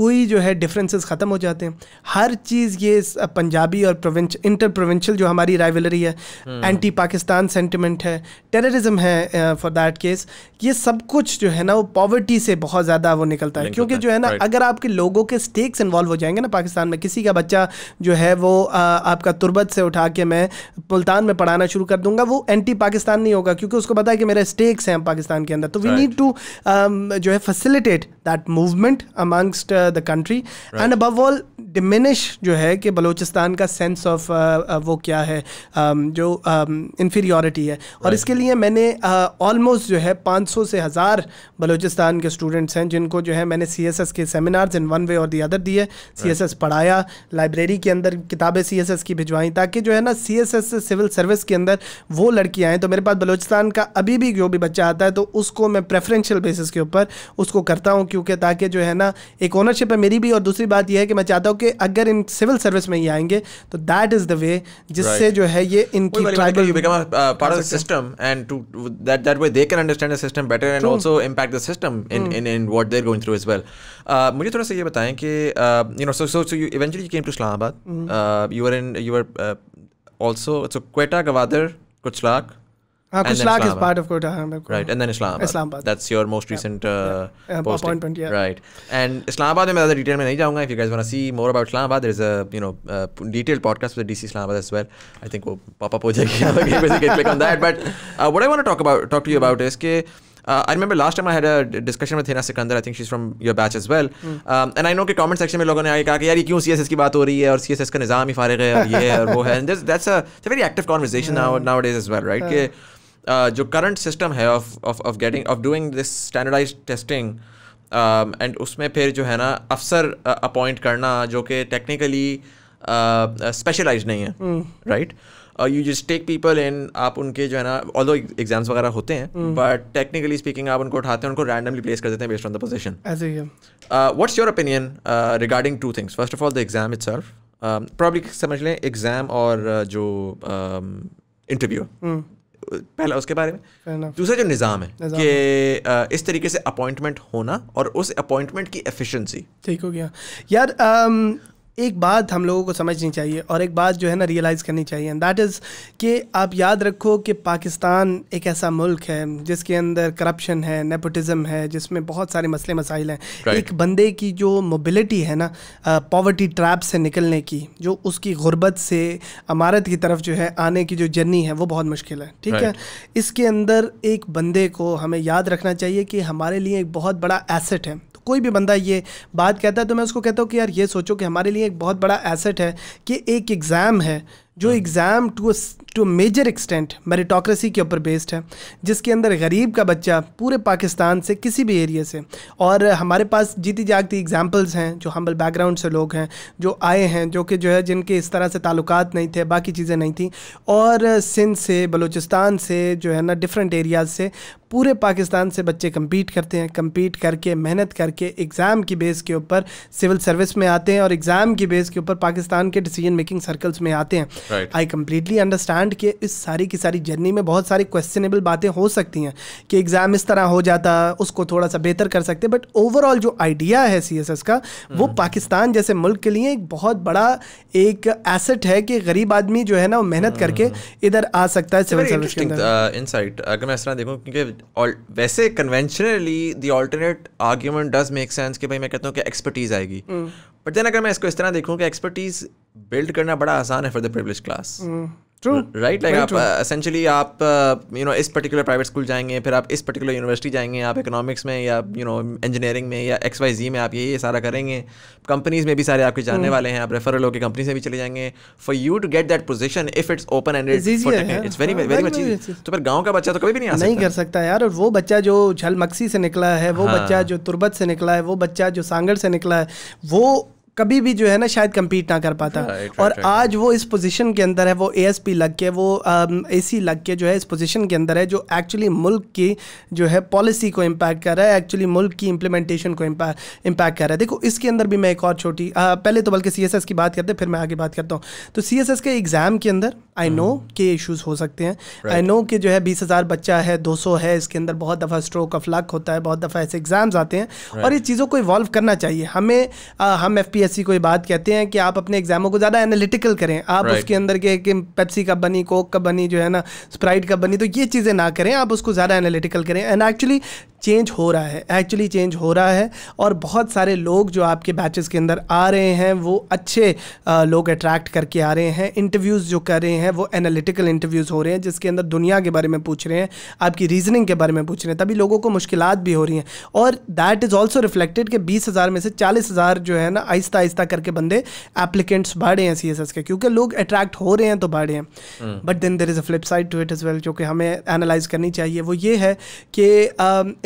कोई जो है डिफरेंसेस ख़त्म हो जाते हैं हर चीज़ ये पंजाबी और प्रोविंश इंटर प्रोविंशल जो हमारी राइवलरी है एंटी पाकिस्तान सेंटिमेंट है टेररिज्म है फॉर दैट केस ये सब कुछ जो है ना वो पॉवर्टी से बहुत ज़्यादा वो निकलता है क्योंकि जो है ना अगर आपके लोगों के स्टेक्स इन्वॉल्व हो जाएंगे ना पाकिस्तान में किसी का बच्चा जो है वो आपका तुरबत से उठा के मैं मुल्तान में पढ़ाना शुरू कर दूंगा वो एंटी पाकिस्तान नहीं होगा क्योंकि उसको पता है कि मेरे स्टेक्स हैं पाकिस्तान के अंदर तो वी नीड टू जो है facilitate that movement amongst the country and above all diminish जो है कि बलोचिस्तान का सेंस ऑफ uh, uh, वो क्या है um, जो इन्फीरियोरिटी um, है और इसके लिए मैंने ऑलमोस्ट uh, जो है 500 से हज़ार बलोचिस्तान के स्टूडेंट्स हैं जिनको जो है मैंने सी एस एस के सेमिनार्स इन वन वे और दी अदर दिए सी एस एस पढ़ाया लाइब्रेरी के अंदर किताबें सी एस एस की भिजवाई ताकि जो है ना C S S civil service के अंदर वो लड़की आएँ तो मेरे पास बलोचिस्तान का अभी भी जो भी बच्चा आता है तो उसको मैं प्रेफरेंशियल बेसिस के ऊपर उसको करता हूँ क्योंकि ताकि जो है ना एक ओनर ओनरशिप है मेरी भी और दूसरी बात यह है कि मैं चाहता हूँ कि अगर इन सिविल सर्विस में ही आएंगे तो दैट इज द वे जिससे जो है ये इनकी tribal part of system and to that that way they can understand the system better and also impact the system in in in what they are going through as well मुझे थोड़ा सा ये बताएं कि you know so so so you eventually came to Islamabad you are in you are also so Quetta Gwadar कुछ लाख हाँ कुछ lakh is part of Quetta हाँ बिल्कुल right and then Islamabad Islamabad that's your most recent yeah. Uh, yeah. Uh, posting appointment yeah right and Islamabad में ज़्यादा detail में नहीं जाऊँगा if you guys want to see more about Islamabad there is a you know uh, detailed podcast with DC Islamabad as well I think वो pop up हो जाएगी आप basically click on that but uh, what I want to talk about talk to you about is के Uh, I remember last time I had a discussion with Hina Sikandar. I think she's from your batch as well. Hmm. Um, and I know कि comment section में लोगों ने आगे कहा कि यार ये क्यों CSS की बात हो रही है और CSS का निज़ाम ही फारिग है और ये है और वो है. And that's a, it's a very active conversation yeah. now nowadays as well, right? Yeah. कि Uh, जो करंट सिस्टम है of of of getting of doing this standardize testing and उसमें फिर जो है ना अफसर अपॉइंट uh, करना जो कि टेक्निकली स्पेशलाइज uh, नहीं है right you just take people in आप उनके जो है ना ऑल दो एग्जाम्स वगैरह होते हैं बट टेक्निकली स्पीकिंग आप उनको उठाते हैं उनको रैंडमली प्लेस कर देते हैं based on the position what's your opinion regarding two things first of all the exam itself प्रॉब्लिक समझ लें एग्जाम और जो इंटरव्यू um, पहला उसके बारे में दूसरा जो निज़ाम है कि इस तरीके से अपॉइंटमेंट होना और उस अपॉइंटमेंट की एफिशिएंसी ठीक हो गया यार एक बात हम लोगों को समझनी चाहिए और एक बात जो है ना रियलाइज़ करनी चाहिए दैट इज़ कि आप याद रखो कि पाकिस्तान एक ऐसा मुल्क है जिसके अंदर करप्शन है नेपोटिज़म है जिसमें बहुत सारे मसले मसाइल हैं right. एक बंदे की जो मोबिलिटी है ना पॉवर्टी ट्रैप से निकलने की जो उसकी गुर्बत से अमारत की तरफ जो है आने की जो जर्नी है वो बहुत मुश्किल है ठीक right. है इसके अंदर एक बंदे को हमें याद रखना चाहिए कि हमारे लिए एक बहुत बड़ा एसेट है कोई भी बंदा ये बात कहता है तो मैं उसको कहता हूँ कि यार ये सोचो कि हमारे लिए एक बहुत बड़ा एसेट है कि एक एग्ज़ाम है जो exam to to major extent meritocracy के ऊपर बेस्ड है जिसके अंदर गरीब का बच्चा पूरे पाकिस्तान से किसी भी एरिया से और हमारे पास जीती जागती एग्जाम्पल्स हैं जो हम्बल बैकग्राउंड से लोग हैं जो आए हैं जो कि जो है जिनके इस तरह से ताल्लुकात नहीं थे बाकी चीज़ें नहीं थी और सिंध से बलूचिस्तान से जो है ना डिफरेंट एरियाज़ से पूरे पाकिस्तान से बच्चे कम्पीट करते हैं कम्पीट करके मेहनत करके एग्ज़ाम की बेस के ऊपर सिविल सर्विस में आते हैं और एग्ज़ाम की बेस के ऊपर पाकिस्तान के डिसीजन मेकिंग सर्कल्स में आते हैं आई कम्प्लीटली अंडरस्टैंड कि इस सारी की सारी जर्नी में बहुत सारी क्वेश्चनेबल बातें हो सकती हैं कि एग्ज़ाम इस तरह हो जाता उसको थोड़ा सा बेहतर कर सकते बट ओवरऑल जो आइडिया है सी का वो hmm. पाकिस्तान जैसे मुल्क के लिए एक बहुत बड़ा एक एसेट है कि गरीब आदमी जो है ना वो मेहनत hmm. करके इधर आ सकता है सिविल सर्विस इनसाइट अगर मैं इस तरह देखूँ क्योंकि वैसे conventionally the alternate argument does make sense कि भाई मैं कहता हूँ कि एक्सपर्टीज़ आएगी बट हम्म। देन अगर मैं इसको इस तरह देखूँ कि एक्सपर्टीज़ बिल्ड करना बड़ा आसान है for the privilege class right like आप असेंशली uh, आप यू uh, नो इस पर्टिकुलर प्राइवेट स्कूल जाएंगे फिर आप इस पर्टिकुलर यूनिवर्सिटी जाएंगे आप इकोनॉमिक्स में या यू नो इंजीनियरिंग में या एक्स वाई जी में आप ये ये सारा करेंगे कंपनीज में भी सारे आपके जाने hmm. वाले हैं आप रेफरल होकर कंपनी से भी चले जाएंगे for you to get that position if it's open and it's very very much तो फिर गाँव का बच्चा तो कभी भी नहीं कर सकता यार और वो बच्चा जो झलमक्सी से निकला है वो हाँ। बच्चा जो तुरबत से निकला है वो बच्चा जो सांगड़ से निकला है वो कभी भी जो है ना शायद कम्पीट ना कर पाता right, हाँ, right, और right, आज वो इस पोजीशन के अंदर है वो एएसपी लग के वो ए um, सी लग के जो है इस पोजीशन के अंदर है जो एक्चुअली मुल्क की जो है पॉलिसी को इम्पैक्ट कर रहा है एक्चुअली मुल्क की इम्प्लीमेंटेशन को इम्पैक्ट कर रहा है देखो इसके अंदर भी मैं एक और छोटी आ, पहले तो बल्कि सी की बात करते फिर मैं आगे बात करता हूँ तो सी के एग्ज़ाम के अंदर आई नो के इशूज़ हो सकते हैं आई नो कि जो है बीस हज़ार बच्चा है दो सौ है इसके अंदर बहुत दफ़ा स्ट्रोक ऑफ लक होता है बहुत दफ़ा ऐसे एग्ज़ाम्स आते हैं और ये चीज़ों को इवॉल्व करना चाहिए हमें हम एफ यूपीएससी e को ये बात कहते हैं कि आप अपने एग्जामों को ज़्यादा एनालिटिकल करें आप right. उसके अंदर के कि पेप्सी कब बनी कोक कब बनी जो है ना स्प्राइट कब बनी तो ये चीज़ें ना करें आप उसको ज़्यादा एनालिटिकल करें एंड एक्चुअली चेंज हो रहा है एक्चुअली चेंज हो रहा है और बहुत सारे लोग जो आपके बैचेस के अंदर आ रहे हैं वो अच्छे लोग अट्रैक्ट करके आ रहे हैं इंटरव्यूज़ जो कर रहे हैं वो एनालिटिकल इंटरव्यूज़ हो रहे हैं जिसके अंदर दुनिया के बारे में पूछ रहे हैं आपकी रीजनिंग के बारे में पूछ रहे हैं तभी लोगों को मुश्किल भी हो रही हैं और दैट इज़ ऑल्सो रिफ्लेक्टेड कि बीस हज़ार में से चालीस हज़ार जो है ना आहिस्ता आहिस्ता करके बंदे एप्लीकेंट्स बढ़े हैं सी के क्योंकि लोग अट्रैक्ट हो रहे हैं तो बढ़े हैं but then there is a flip side to it is well जो कि हमें एनालाइज करनी चाहिए वो ये है कि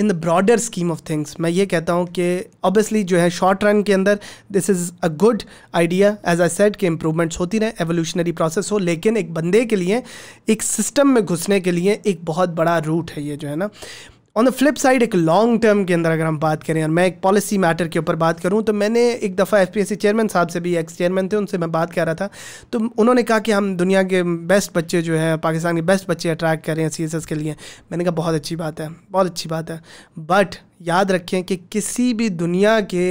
in the broader scheme of things मैं ये कहता हूँ कि ऑब्वियसली जो है शॉर्ट रन के अंदर this is a good idea as I said कि इम्प्रूवमेंट्स होती रहें एवोल्यूशनरी प्रोसेस हो लेकिन एक बंदे के लिए एक सिस्टम में घुसने के लिए एक बहुत बड़ा रूट है ये जो है ना ऑन द फ्लिप साइड एक लॉन्ग टर्म के अंदर अगर हम बात करें और मैं एक पॉलिसी मैटर के ऊपर बात करूं तो मैंने एक दफ़ा एफ पी चेयरमैन साहब से भी एक्स चेयरमैन थे उनसे मैं बात कर रहा था तो उन्होंने कहा कि हम दुनिया के बेस्ट बच्चे जो हैं पाकिस्तान के बेस्ट बच्चे अट्रैक्ट कर रहे हैं सी के लिए मैंने कहा बहुत अच्छी बात है बहुत अच्छी बात है बट याद रखें कि किसी भी दुनिया के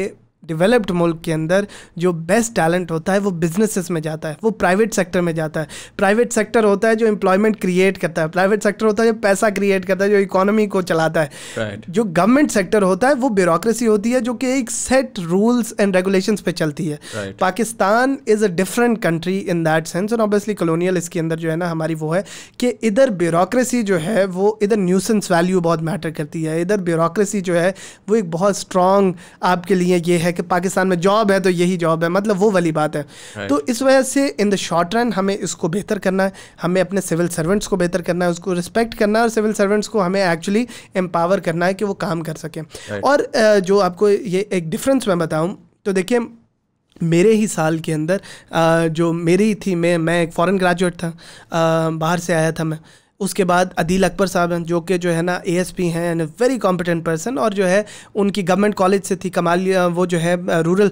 डेवलप्ड मुल्क के अंदर जो बेस्ट टैलेंट होता है वो बिजनेसेस में जाता है वो प्राइवेट सेक्टर में जाता है प्राइवेट सेक्टर होता है जो एम्प्लॉयमेंट क्रिएट करता है प्राइवेट सेक्टर होता है जो पैसा क्रिएट करता है जो इकोनॉमी को चलाता है right. जो गवर्नमेंट सेक्टर होता है वो ब्यूरोक्रेसी होती है जो कि एक सेट रूल्स एंड रेगुलेशन पर चलती है right. Pakistan is a different country in that sense और ऑब्वियसली कलोनियल इसके अंदर जो है ना हमारी वो है कि इधर ब्यूरोक्रेसी जो है वो इधर न्यूसेंस वैल्यू बहुत मैटर करती है इधर ब्यूरोक्रेसी जो है वो एक बहुत स्ट्रॉन्ग आपके लिए ये है कि पाकिस्तान में जॉब है तो यही जॉब है मतलब वो वाली बात है तो इस वजह से इन द शॉर्ट रन हमें इसको बेहतर करना है हमें अपने सिविल सर्वेंट्स को बेहतर करना है उसको रिस्पेक्ट करना है और सिविल सर्वेंट्स को हमें एक्चुअली एम्पावर करना है कि वो काम कर सकें और जो आपको ये एक डिफरेंस मैं बताऊँ तो देखिए मेरे ही साल के अंदर जो मेरी थी मैं मैं एक फ़ॉरन ग्रेजुएट था बाहर से आया था मैं उसके बाद अदील अकबर साहब जो कि जो है ना पी हैं एंड वेरी कॉम्पिटेंट पर्सन और जो है उनकी गवर्नमेंट कॉलेज से थी कमाल वो जो है रूरल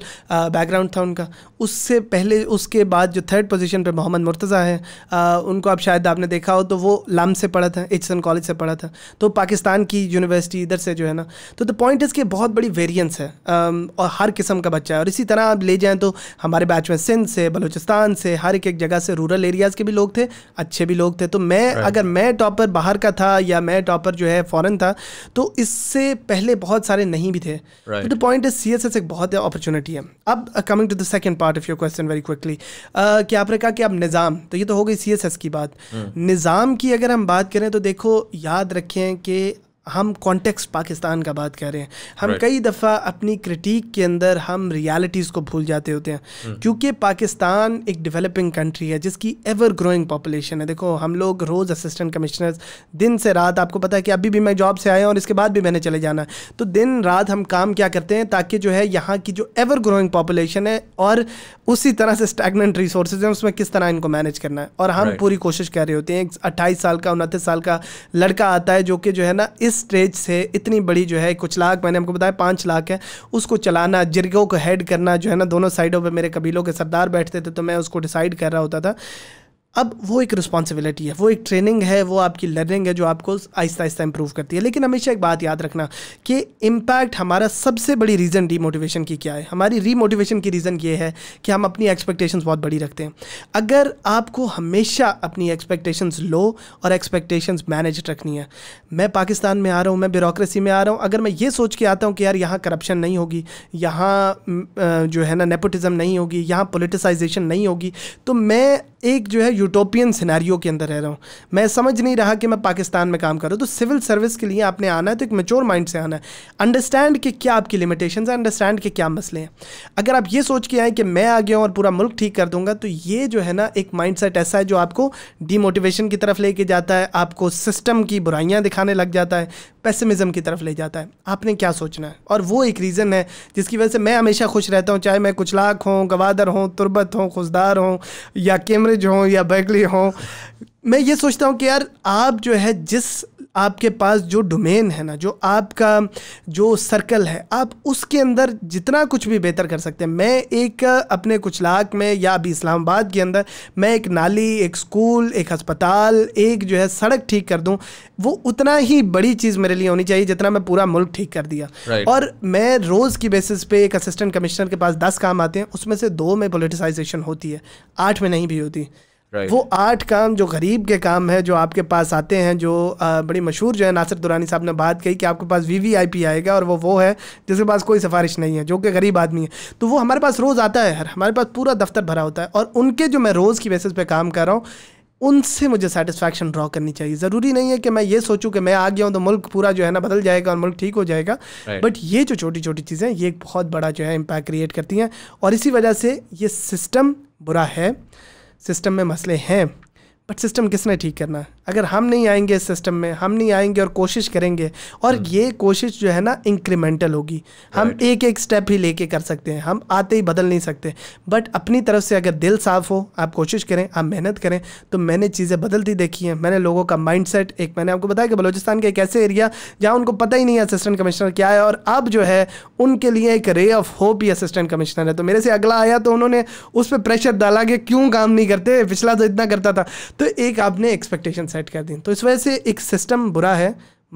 बैकग्राउंड था उनका उससे पहले उसके बाद जो थर्ड पोजीशन पे मोहम्मद मुर्तज़ा हैं उनको आप शायद आपने देखा हो तो वो लम से पढ़ा था एचसन कॉलेज से पढ़ा था तो पाकिस्तान की यूनिवर्सिटी इधर से जो है ना तो द पॉइंट इसके बहुत बड़ी वेरियंस है और हर किस्म का बच्चा है और इसी तरह आप ले जाएँ तो हमारे बैच में सिंध से बलूचिस्तान से हर एक जगह से रूरल एरियाज़ के भी लोग थे अच्छे भी लोग थे तो मैं अगर मैं मैं टॉपर बाहर का था या मैं टॉपर जो है फॉरन था तो इससे पहले बहुत सारे नहीं भी थे the point is C S S एक बहुत अपॉर्चुनिटी है अब coming to the second part of your question very quickly कि आपने कहा कि अब निज़ाम तो ये तो हो गई सी एस एस की बात hmm. निज़ाम की अगर हम बात करें तो देखो याद रखें कि हम कॉन्टेक्स्ट पाकिस्तान का बात कर रहे हैं हम right. कई दफ़ा अपनी क्रिटिक के अंदर हम रियलिटीज़ को भूल जाते होते हैं hmm. क्योंकि पाकिस्तान एक डेवलपिंग कंट्री है जिसकी एवर ग्रोइंग पॉपुलेशन है देखो हम लोग रोज़ असिस्टेंट कमिश्नर्स दिन से रात आपको पता है कि अभी भी मैं जॉब से आया और इसके बाद भी मैंने चले जाना है तो दिन रात हम काम क्या करते हैं ताकि जो है यहाँ की जो एवर ग्रोइंग पॉपुलेशन है और उसी तरह से स्टैगनेंट रिसोर्स हैं उसमें किस तरह इनको मैनेज करना है और हम right. पूरी कोशिश कर रहे होते हैं अट्ठाईस साल का उनतीस साल का लड़का आता है जो कि जो है ना इस स्टेज से इतनी बड़ी जो है कुछ लाख मैंने आपको बताया पाँच लाख है उसको चलाना जिरगों को हेड करना जो है ना दोनों साइडों पर मेरे कबीलों के सरदार बैठते थे तो मैं उसको डिसाइड कर रहा होता था अब वो एक रिस्पॉन्सिबिलिटी है वो एक ट्रेनिंग है वो आपकी लर्निंग है जो आपको आहिस्ता आहिस्ता इंप्रूव करती है लेकिन हमेशा एक बात याद रखना कि इम्पैक्ट हमारा सबसे बड़ी रीज़न डीमोटिवेशन की क्या है हमारी रीमोटिवेशन की रीज़न ये है कि हम अपनी एक्सपेक्टेशंस बहुत बड़ी रखते हैं अगर आपको हमेशा अपनी एक्सपेक्टेशंस लो और एक्सपेक्टेशंस मैनेज रखनी है मैं पाकिस्तान में आ रहा हूँ मैं ब्यूरोसी में आ रहा हूँ अगर मैं ये सोच के आता हूँ कि यार यहाँ करप्शन नहीं होगी यहाँ जो है ना नेपोटिज़म नहीं होगी यहाँ पोलिटिसाइजेशन नहीं होगी तो मैं एक जो है यूटोपियन सिनेरियो के अंदर रह रहा हूँ मैं समझ नहीं रहा कि मैं पाकिस्तान में काम कर रहा हूँ तो सिविल सर्विस के लिए आपने आना है तो एक मेच्योर माइंड से आना है अंडरस्टैंड कि क्या आपकी लिमिटेशन है अंडरस्टैंड के क्या मसले हैं अगर आप ये सोच के आएँ कि मैं आ गया हूँ और पूरा मुल्क ठीक कर दूंगा तो ये जो है ना एक माइंड ऐसा है जो आपको डीमोटिवेशन की तरफ लेके जाता है आपको सिस्टम की बुराइयाँ दिखाने लग जाता है पैसमिज़म की तरफ ले जाता है आपने क्या सोचना है और वो एक रीज़न है जिसकी वजह से मैं हमेशा खुश रहता हूँ चाहे मैं कुछ लाख हूँ गवादर हूँ तुरबत हूँ खुशदार हूँ या कैमरे एवरेज हो या बैकली हो मैं ये सोचता हूँ कि यार आप जो है जिस आपके पास जो डोमेन है ना जो आपका जो सर्कल है आप उसके अंदर जितना कुछ भी बेहतर कर सकते हैं मैं एक अपने कुछ लाख में या अभी इस्लामाबाद के अंदर मैं एक नाली एक स्कूल एक अस्पताल एक जो है सड़क ठीक कर दूँ वो उतना ही बड़ी चीज़ मेरे लिए होनी चाहिए जितना मैं पूरा मुल्क ठीक कर दिया right. और मैं रोज़ की बेसिस पे एक असिस्टेंट कमिश्नर के पास दस काम आते हैं उसमें से दो में पोलिटिसाइजेशन होती है आठ में नहीं भी होती वो आठ काम जो गरीब के काम है जो आपके पास आते हैं जो बड़ी मशहूर जो है नासिर दुरानी साहब ने बात कही कि आपके पास वी वी आई पी आएगा और वो वो है जिसके पास कोई सिफारिश नहीं है जो कि गरीब आदमी है तो वो हमारे पास रोज़ आता है यार हमारे पास पूरा दफ्तर भरा होता है और उनके जो मैं रोज़ की बेसिस पे काम कर रहा हूँ उनसे मुझे सेटिस्फैक्शन ड्रॉ करनी चाहिए ज़रूरी नहीं है कि मैं ये सोचूं कि मैं आ गया हूँ तो मुल्क पूरा जो है ना बदल जाएगा और मुल्क ठीक हो जाएगा right. बट ये जो छोटी छोटी चीज़ें ये एक बहुत बड़ा जो है इम्पैक्ट क्रिएट करती हैं और इसी वजह से ये सिस्टम बुरा है सिस्टम में मसले हैं बट सिस्टम किसने ठीक करना अगर हम नहीं आएंगे इस सिस्टम में हम नहीं आएंगे और कोशिश करेंगे और हम्म। ये कोशिश जो है ना इंक्रीमेंटल होगी हम right. एक एक स्टेप ही लेके कर सकते हैं हम आते ही बदल नहीं सकते बट अपनी तरफ से अगर दिल साफ हो आप कोशिश करें आप मेहनत करें तो मैंने चीज़ें बदलती देखी हैं मैंने लोगों का माइंड एक मैंने आपको बताया कि बलोचिस्तान का एक ऐसे एरिया जहाँ उनको पता ही नहीं है असिस्टेंट कमिश्नर क्या है और अब जो है उनके लिए एक रे ऑफ होप ही असिस्टेंट कमिश्नर है तो मेरे से अगला आया तो उन्होंने उस पर प्रेशर डाला कि क्यों काम नहीं करते पिछला तो इतना करता था तो एक आपने एक्सपेक्टेशन सेट कर दें तो इस वजह से एक सिस्टम बुरा है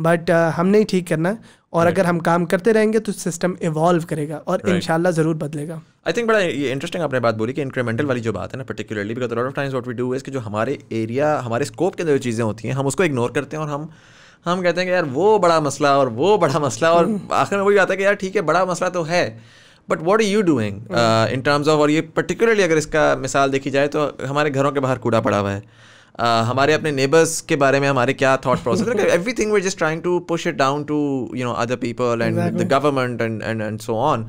बट हम uh, हमने ही ठीक करना और right. अगर हम काम करते रहेंगे तो सिस्टम इवॉल्व करेगा और right. इनशाला ज़रूर बदलेगा आई थिंक बड़ा ये इंटरेस्टिंग आपने बात बोली कि इंक्रीमेंटल वाली जो बात है ना particularly because lot of times what we do is कि जो हमारे एरिया हमारे स्कोप के अंदर जो चीज़ें होती हैं हम उसको इग्नोर करते हैं और हम हम कहते हैं कि यार वो बड़ा मसला और वो बड़ा मसला और हम्म। आखिर में वही आता है कि यार ठीक है बड़ा मसला तो है but what are you doing in terms of और ये पर्टिकुलरली अगर इसका मिसाल देखी जाए तो हमारे घरों के बाहर कूड़ा पड़ा हुआ है हमारे अपने नेबर्स के बारे में हमारे क्या thought process everything just trying to push it down to you know other people and the government and and and so on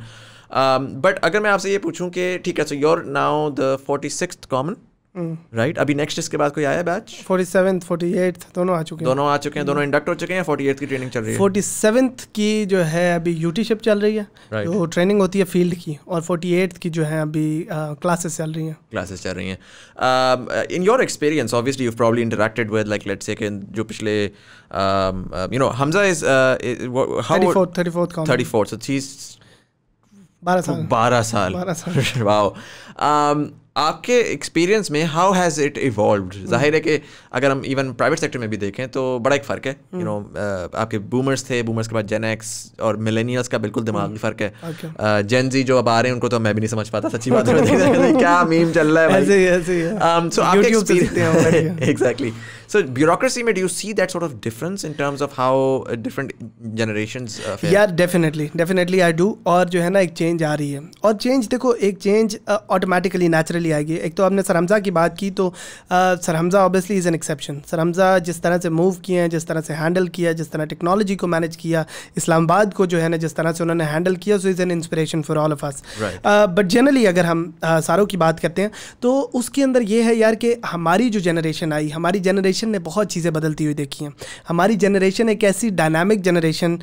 but अगर मैं आपसे ये पूछूं कि ठीक है so your now the forty six common right mm. अभी next इसके बाद कोई आया बैच 47th 48th दोनों आ चुके हैं दोनों आ चुके हैं दोनों इंडक्ट हो चुके हैं 48th की ट्रेनिंग चल रही है 47th की जो है अभी यूटीशिप चल रही है right. जो ट्रेनिंग होती है फील्ड की और 48th की जो है अभी क्लासेस चल रही हैं क्लासेस चल रही हैं in your experience obviously you probably interacted with like let's say जो पिछले you know Hamza is how 34th 34th so she is 12 साल 12 साल साल वाओ um, आपके एक्सपीरियंस में हाउ हैज़ इट इवॉल्व जाहिर है कि अगर हम इवन प्राइवेट सेक्टर में भी देखें तो बड़ा एक फ़र्क है you hmm. Know you know, uh, आपके बूमर्स थे बूमर्स के बाद जेन एक्स और मिलेनियल्स का बिल्कुल दिमाग भी hmm. फ़र्क है okay. uh, जेन जी जो अब आ रहे हैं उनको तो मैं भी नहीं समझ पाता सच्ची बात क्या मीम चल रहा है exactly So bureaucracy made you see that sort of difference in terms of how uh, different generations uh, fare? Yeah, definitely, definitely I do. और जो है ना एक चेंज आ रही है और चेंज देखो एक चेंज ऑटोमेटिकली नेचुरली आएगी एक तो आपने सरहमजा की बात की तो सरहमजा ऑब्वियसली इज़ एन एक्सेप्शन सरहमजा जिस तरह से मूव किए हैं जिस तरह से हैंडल किया जिस तरह टेक्नोलॉजी को मैनेज किया इस्लामाबाद को जो है ना जिस तरह से उन्होंने हैंडल किया so is an inspiration for all of us but generally अगर हम uh, सारों की बात करते हैं तो उसके अंदर ये है यार कि हमारी जो जनरेशन आई हमारी जनरेशन जनरेशन ने बहुत चीज़ें बदलती हुई देखी हैं हमारी जनरेशन एक ऐसी डायनामिक जनरेशन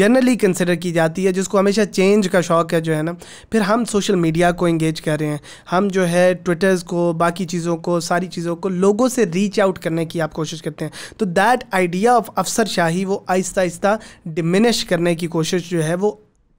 जनरली कंसिडर की जाती है जिसको हमेशा चेंज का शौक है जो है ना फिर हम सोशल मीडिया को इंगेज कर रहे हैं हम जो है ट्विटर्स को बाकी चीज़ों को सारी चीज़ों को लोगों से रीच आउट करने की आप कोशिश करते हैं तो दैट आइडिया ऑफ शाही वो आहिस्ता आहिस्ता डिमिनिश करने की कोशिश जो है वो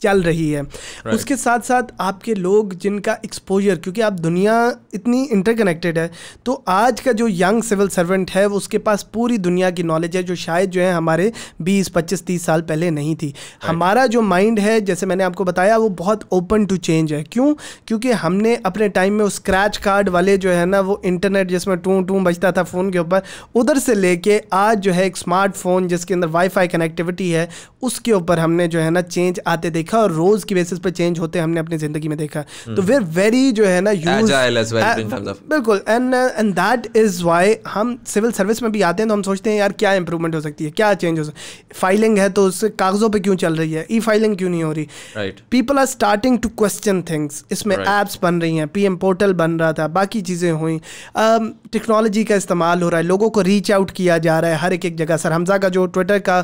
चल रही है right. उसके साथ साथ आपके लोग जिनका एक्सपोजर क्योंकि आप दुनिया इतनी इंटरकनेक्टेड है तो आज का जो यंग सिविल सर्वेंट है उसके पास पूरी दुनिया की नॉलेज है जो शायद जो है हमारे 20 25 30 साल पहले नहीं थी right. हमारा जो माइंड है जैसे मैंने आपको बताया वो बहुत ओपन टू चेंज है क्यों क्योंकि हमने अपने टाइम में स्क्रैच कार्ड वाले जो है ना वो इंटरनेट जिसमें टू टू बजता था फ़ोन के ऊपर उधर से लेके आज जो है एक स्मार्टफोन जिसके अंदर वाईफाई कनेक्टिविटी है उसके ऊपर हमने जो है ना चेंज आते देखा सीखा और रोज की बेसिस पर चेंज होते हमने अपनी जिंदगी में देखा हम्म। तो वेर वेरी जो है ना यूज बिल्कुल and and that is why हम सिविल सर्विस में भी आते हैं तो हम सोचते हैं यार क्या इंप्रूवमेंट हो सकती है क्या चेंज हो सकती फाइलिंग है तो उससे कागजों पर क्यों चल रही है ई फाइलिंग क्यों नहीं हो रही people are starting to question things इसमें एप्स बन रही हैं पी पोर्टल बन रहा था बाकी चीज़ें हुई टेक्नोलॉजी um, का इस्तेमाल हो रहा है लोगों को रीच आउट किया जा रहा है हर एक एक जगह सर हमजा का जो ट्विटर का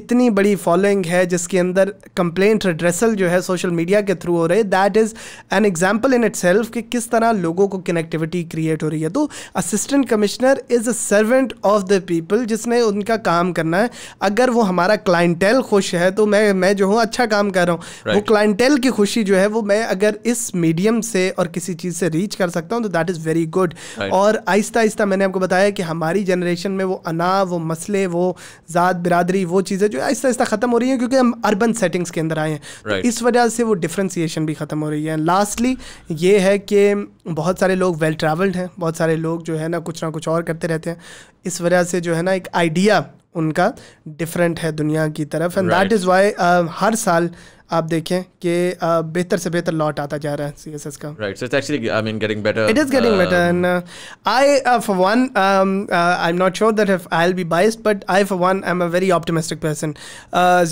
इतनी बड़ी फॉलोइंग है जिसके अंदर कंप्लेंट एड्रेस वेसल जो है सोशल मीडिया के थ्रू हो रहे that is an example in itself कि किस तरह लोगों को कनेक्टिविटी क्रिएट हो रही है तो assistant commissioner is a servant of the people जिसने उनका काम करना है अगर वो हमारा क्लाइंटेल खुश है तो मैं मैं जो हूँ अच्छा काम कर रहा हूँ right. वो क्लाइंटेल की खुशी जो है वो मैं अगर इस मीडियम से और किसी चीज़ से रीच कर सकता हूँ तो दैट इज़ वेरी गुड और आहिस्ता आहिस्ता मैंने आपको बताया कि हमारी जनरेशन में वो अना वो मसले वो ज़ात बिरादरी वो चीज़ें जो आहिस्ता आहिस्ता ख़त्म हो रही हैं क्योंकि हम अर्बन सेटिंग्स के अंदर आए हैं right. तो इस वजह से वो डिफ्रेंसीशन भी ख़त्म हो रही है लास्टली ये है कि बहुत सारे लोग वेल ट्रैवल्ड हैं बहुत सारे लोग जो है ना कुछ ना कुछ और करते रहते हैं इस वजह से जो है ना एक आइडिया उनका डिफरेंट है दुनिया की तरफ एंड दैट इज़ वाई हर साल आप देखें कि uh, बेहतर से बेहतर लॉट आता जा रहा है सीएसएस का right so it's actually I mean getting better it is getting better and I for one I am not sure that if I will be biased but I for one I am a very optimistic person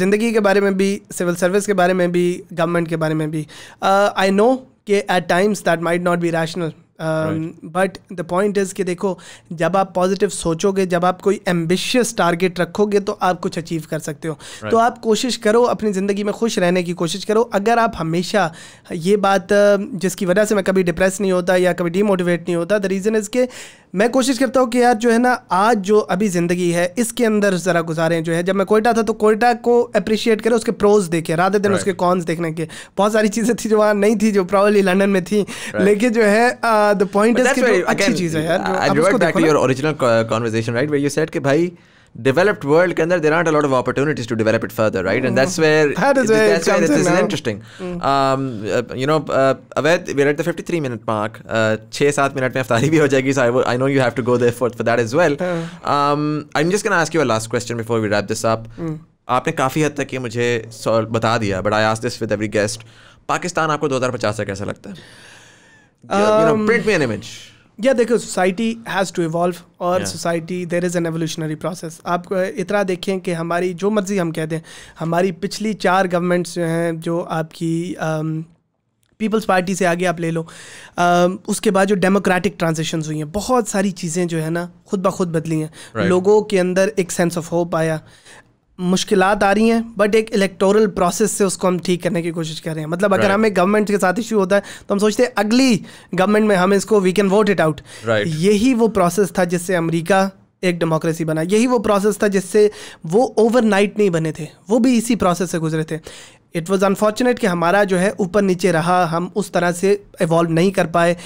जिंदगी के बारे में भी civil service के बारे में भी government के बारे में भी आई uh, नो कि at times that might not be rational but the point is कि देखो जब आप पॉजिटिव सोचोगे जब आप कोई एम्बिशियस टारगेट रखोगे तो आप कुछ अचीव कर सकते हो तो right. तो आप कोशिश करो अपनी ज़िंदगी में खुश रहने की कोशिश करो अगर आप हमेशा ये बात जिसकी वजह से मैं कभी डिप्रेस नहीं होता या कभी डीमोटिवेट नहीं होता द रीज़न इज़ के मैं कोशिश करता हूँ कि यार जो है ना आज जो अभी ज़िंदगी है इसके अंदर ज़रा गुजारें जो है जब मैं कोयटा था तो कोयटा को अप्रिशिएट करें उसके प्रोज देखें राधे दिन right. उसके कॉन्स देखने के बहुत सारी चीज़ें थी जो वहाँ नहीं थी जो प्रॉबली लंडन में थी right. लेकिन जो है आ, द पॉइंट इज कि अच्छी चीज है यार I revert back to your original conversation right where you said कि भाई developed world can there there aren't a lot of opportunities to develop it further right mm. and that's where that is where that's where this in is now. interesting mm. um, uh, you know uh, Aved, we're at the 53 minute mark uh, 6-7 minute mein iftari bhi ho jayegi so I, I know you have to go there for, for that as well um, I'm just going to ask you a last question before we wrap this up mm. आपने काफ़ी हद तक ये मुझे बता दिया but I ask this with every guest Pakistan आपको 2050 se kaisa lagta hai या um, देखो सोसाइटी हैज़ टू इवॉल्व और society there is an evolutionary process आप इतना देखें कि हमारी जो मर्ज़ी हम कहते हैं हमारी पिछली चार गवर्नमेंट्स जो हैं जो आपकी पीपल्स um, पार्टी से आगे आप ले लो आ, um, उसके बाद जो डेमोक्रेटिक ट्रांजेक्शन हुई हैं बहुत सारी चीज़ें जो है ना खुद ब खुद बदली हैं right. लोगों के अंदर एक सेंस ऑफ होप आया मुश्किल आ रही हैं बट एक इलेक्टोरल प्रोसेस से उसको हम ठीक करने की कोशिश कर रहे हैं मतलब अगर हमें गवर्नमेंट के साथ इशू होता है तो हम सोचते हैं अगली गवर्नमेंट में हम इसको we can vote it out यही वो प्रोसेस था जिससे अमरीका एक डेमोक्रेसी बना यही वो प्रोसेस था जिससे वो ओवरनाइट नहीं बने थे वो भी इसी प्रोसेस से गुजरे थे इट वॉज़ अनफॉर्चुनेट कि हमारा जो है ऊपर नीचे रहा हम उस तरह से इवॉल्व नहीं कर पाए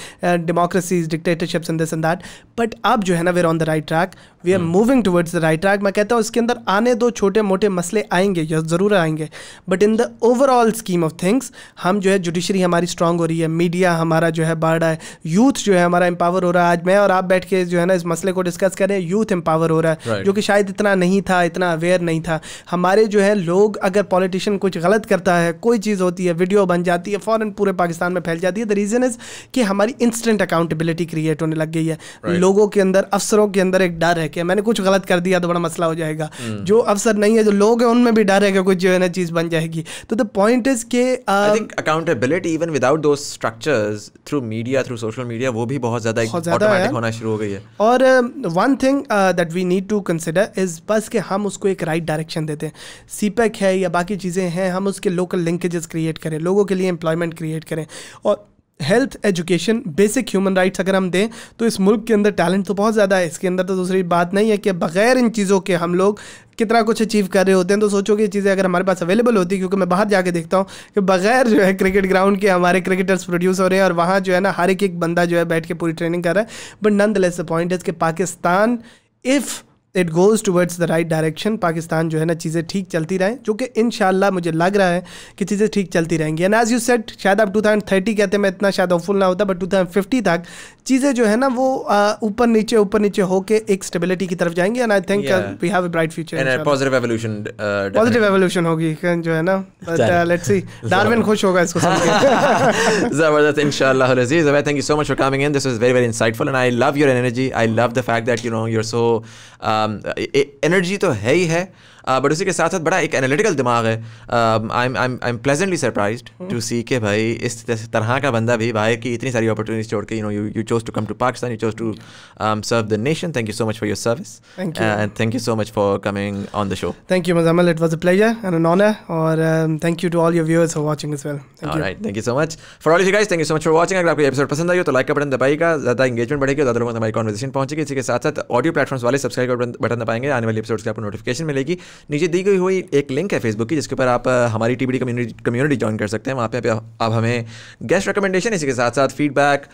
democracies dictatorships in this and that but अब जो है ना were on the right track we are moving towards the right track मैं कहता हूँ इसके अंदर आने दो छोटे मोटे मसले आएंगे या ज़रूर आएंगे but in the overall scheme of things हम जो है जुडिशरी हमारी स्ट्रांग हो रही है मीडिया हमारा जो है बढ़ रहा है यूथ जो है हमारा एम्पावर हो रहा है आज मैं और आप बैठ के जो है ना इस मसले को डिस्कस कर रहे हैं यूथ एम्पावर हो रहा है right. जो कि शायद इतना नहीं था इतना अवेयर नहीं था हमारे जो है लोग अगर पॉलिटिशियन कुछ गलत करता है कोई चीज़ होती है वीडियो बन जाती है फ़ौरन पूरे पाकिस्तान में फैल जाती है द रीज़न इज़ कि हमारी इंस्टेंट अकाउंटेबिलिटी क्रिएट होने लग गई है right. लोगों के अंदर अफसरों के अंदर एक डर है किया मैंने कुछ गलत कर दिया तो बड़ा मसला हो जाएगा हम्म। जो अफसर नहीं है जो लोग हैं उनमें भी डर है कि कुछ जो है ना चीज़ बन जाएगी तो द पॉइंट इज के accountability even without those structures through media through social media वो भी बहुत ज़्यादा ऑटोमेटिक होना शुरू हो गई है और one thing that we need to consider is बस के हम उसको एक राइट डायरेक्शन देते हैं सीपेक है या बाकी चीज़ें हैं हम उसके लोकल लिंकेजेस क्रिएट करें लोगों के लिए एम्प्लॉयमेंट क्रिएट करें और health education basic human rights अगर हम दें तो इस मुल्क के अंदर टैलेंट तो बहुत ज़्यादा है इसके अंदर तो दूसरी बात नहीं है कि बगैर इन चीज़ों के हम लोग कितना कुछ अचीव कर रहे होते हैं तो सोचो कि चीज़ें अगर हमारे पास अवेलेबल होती क्योंकि मैं बाहर जाके देखता हूँ कि बगैर जो है क्रिकेट ग्राउंड के हमारे क्रिकेटर्स प्रोड्यूस हो रहे हैं और वहाँ जो है ना हर एक एक बंदा जो है बैठ के पूरी ट्रेनिंग कर रहा है but nonetheless the point is कि Pakistan if it goes towards the right direction Pakistan जो है ना चीज़ें ठीक चलती रहें जो कि इन मुझे लग रहा है कि चीज़ें ठीक चलती रहेंगी एंड एज यू सेट शायद आप टू थाउजेंड थर्टी कहते मैं इतना शायद होपफुल ना होता बट टू थाउजेंड फिफ्टी तक चीज़ें जो है ना वो ऊपर नीचे ऊपर नीचे होके एक स्टेबिलिटी की तरफ जाएंगे and I think we have a bright future positive evolution positive evolution होगी जो है ना बट लेट्स सी डार्विन खुश होगा इसको सुन के जबरदस्त इंशाल्लाह Aziz I thank you so much for coming in this is very very insightful and I love your energy I love the fact that you know you are so energy तो है ही है but uh, उसी के साथ साथ बड़ा एक analytical दिमाग है I am I am pleasantly surprise to see के भाई इस तरह का बंदा भी भाई की इतनी सारी अपॉर्चुनिटीज छोड़ के you know you chose to come to Pakistan you chose to serve the nation thank you so much for your service and thank you so much for coming on the show thank you Muzammil it was a pleasure and an honour और thank you to all your viewers for watching well right thank you so much for all you guys thank you so much for watching अगर आपको episode पसंद आई तो like का button दबाएगा ज्यादा engagement बढ़ेगी ज्यादा लोगों तक हमारी कॉन्वर्सेशन पहुंचेगी इसी के साथ साथ ऑडियो प्लेटफॉर्म्स वाले सब्सक्राइब बटन दबाएंगे आने वाले एपिसोड्स की आपको नोटिफिकेशन मिलेगी नीचे दी गई हुई एक लिंक है फेसबुक की जिसके ऊपर आप हमारी टी कम्युनिटी कम्युनिटी ज्वाइन कर सकते हैं वहाँ पे आप हमें गेस्ट रिकमेंडेशन इसी के साथ साथ feedback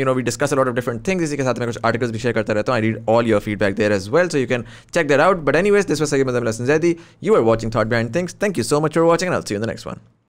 you know we discuss a lot of different things इसी के साथ मैं कुछ आर्टिकल्स भी शेयर करता रहता हूँ I read all your feedback there as well so you can check there out but anyways this was सही मतलब Zaidi you are watching thought band things thank you so much for watching I'll see in the next one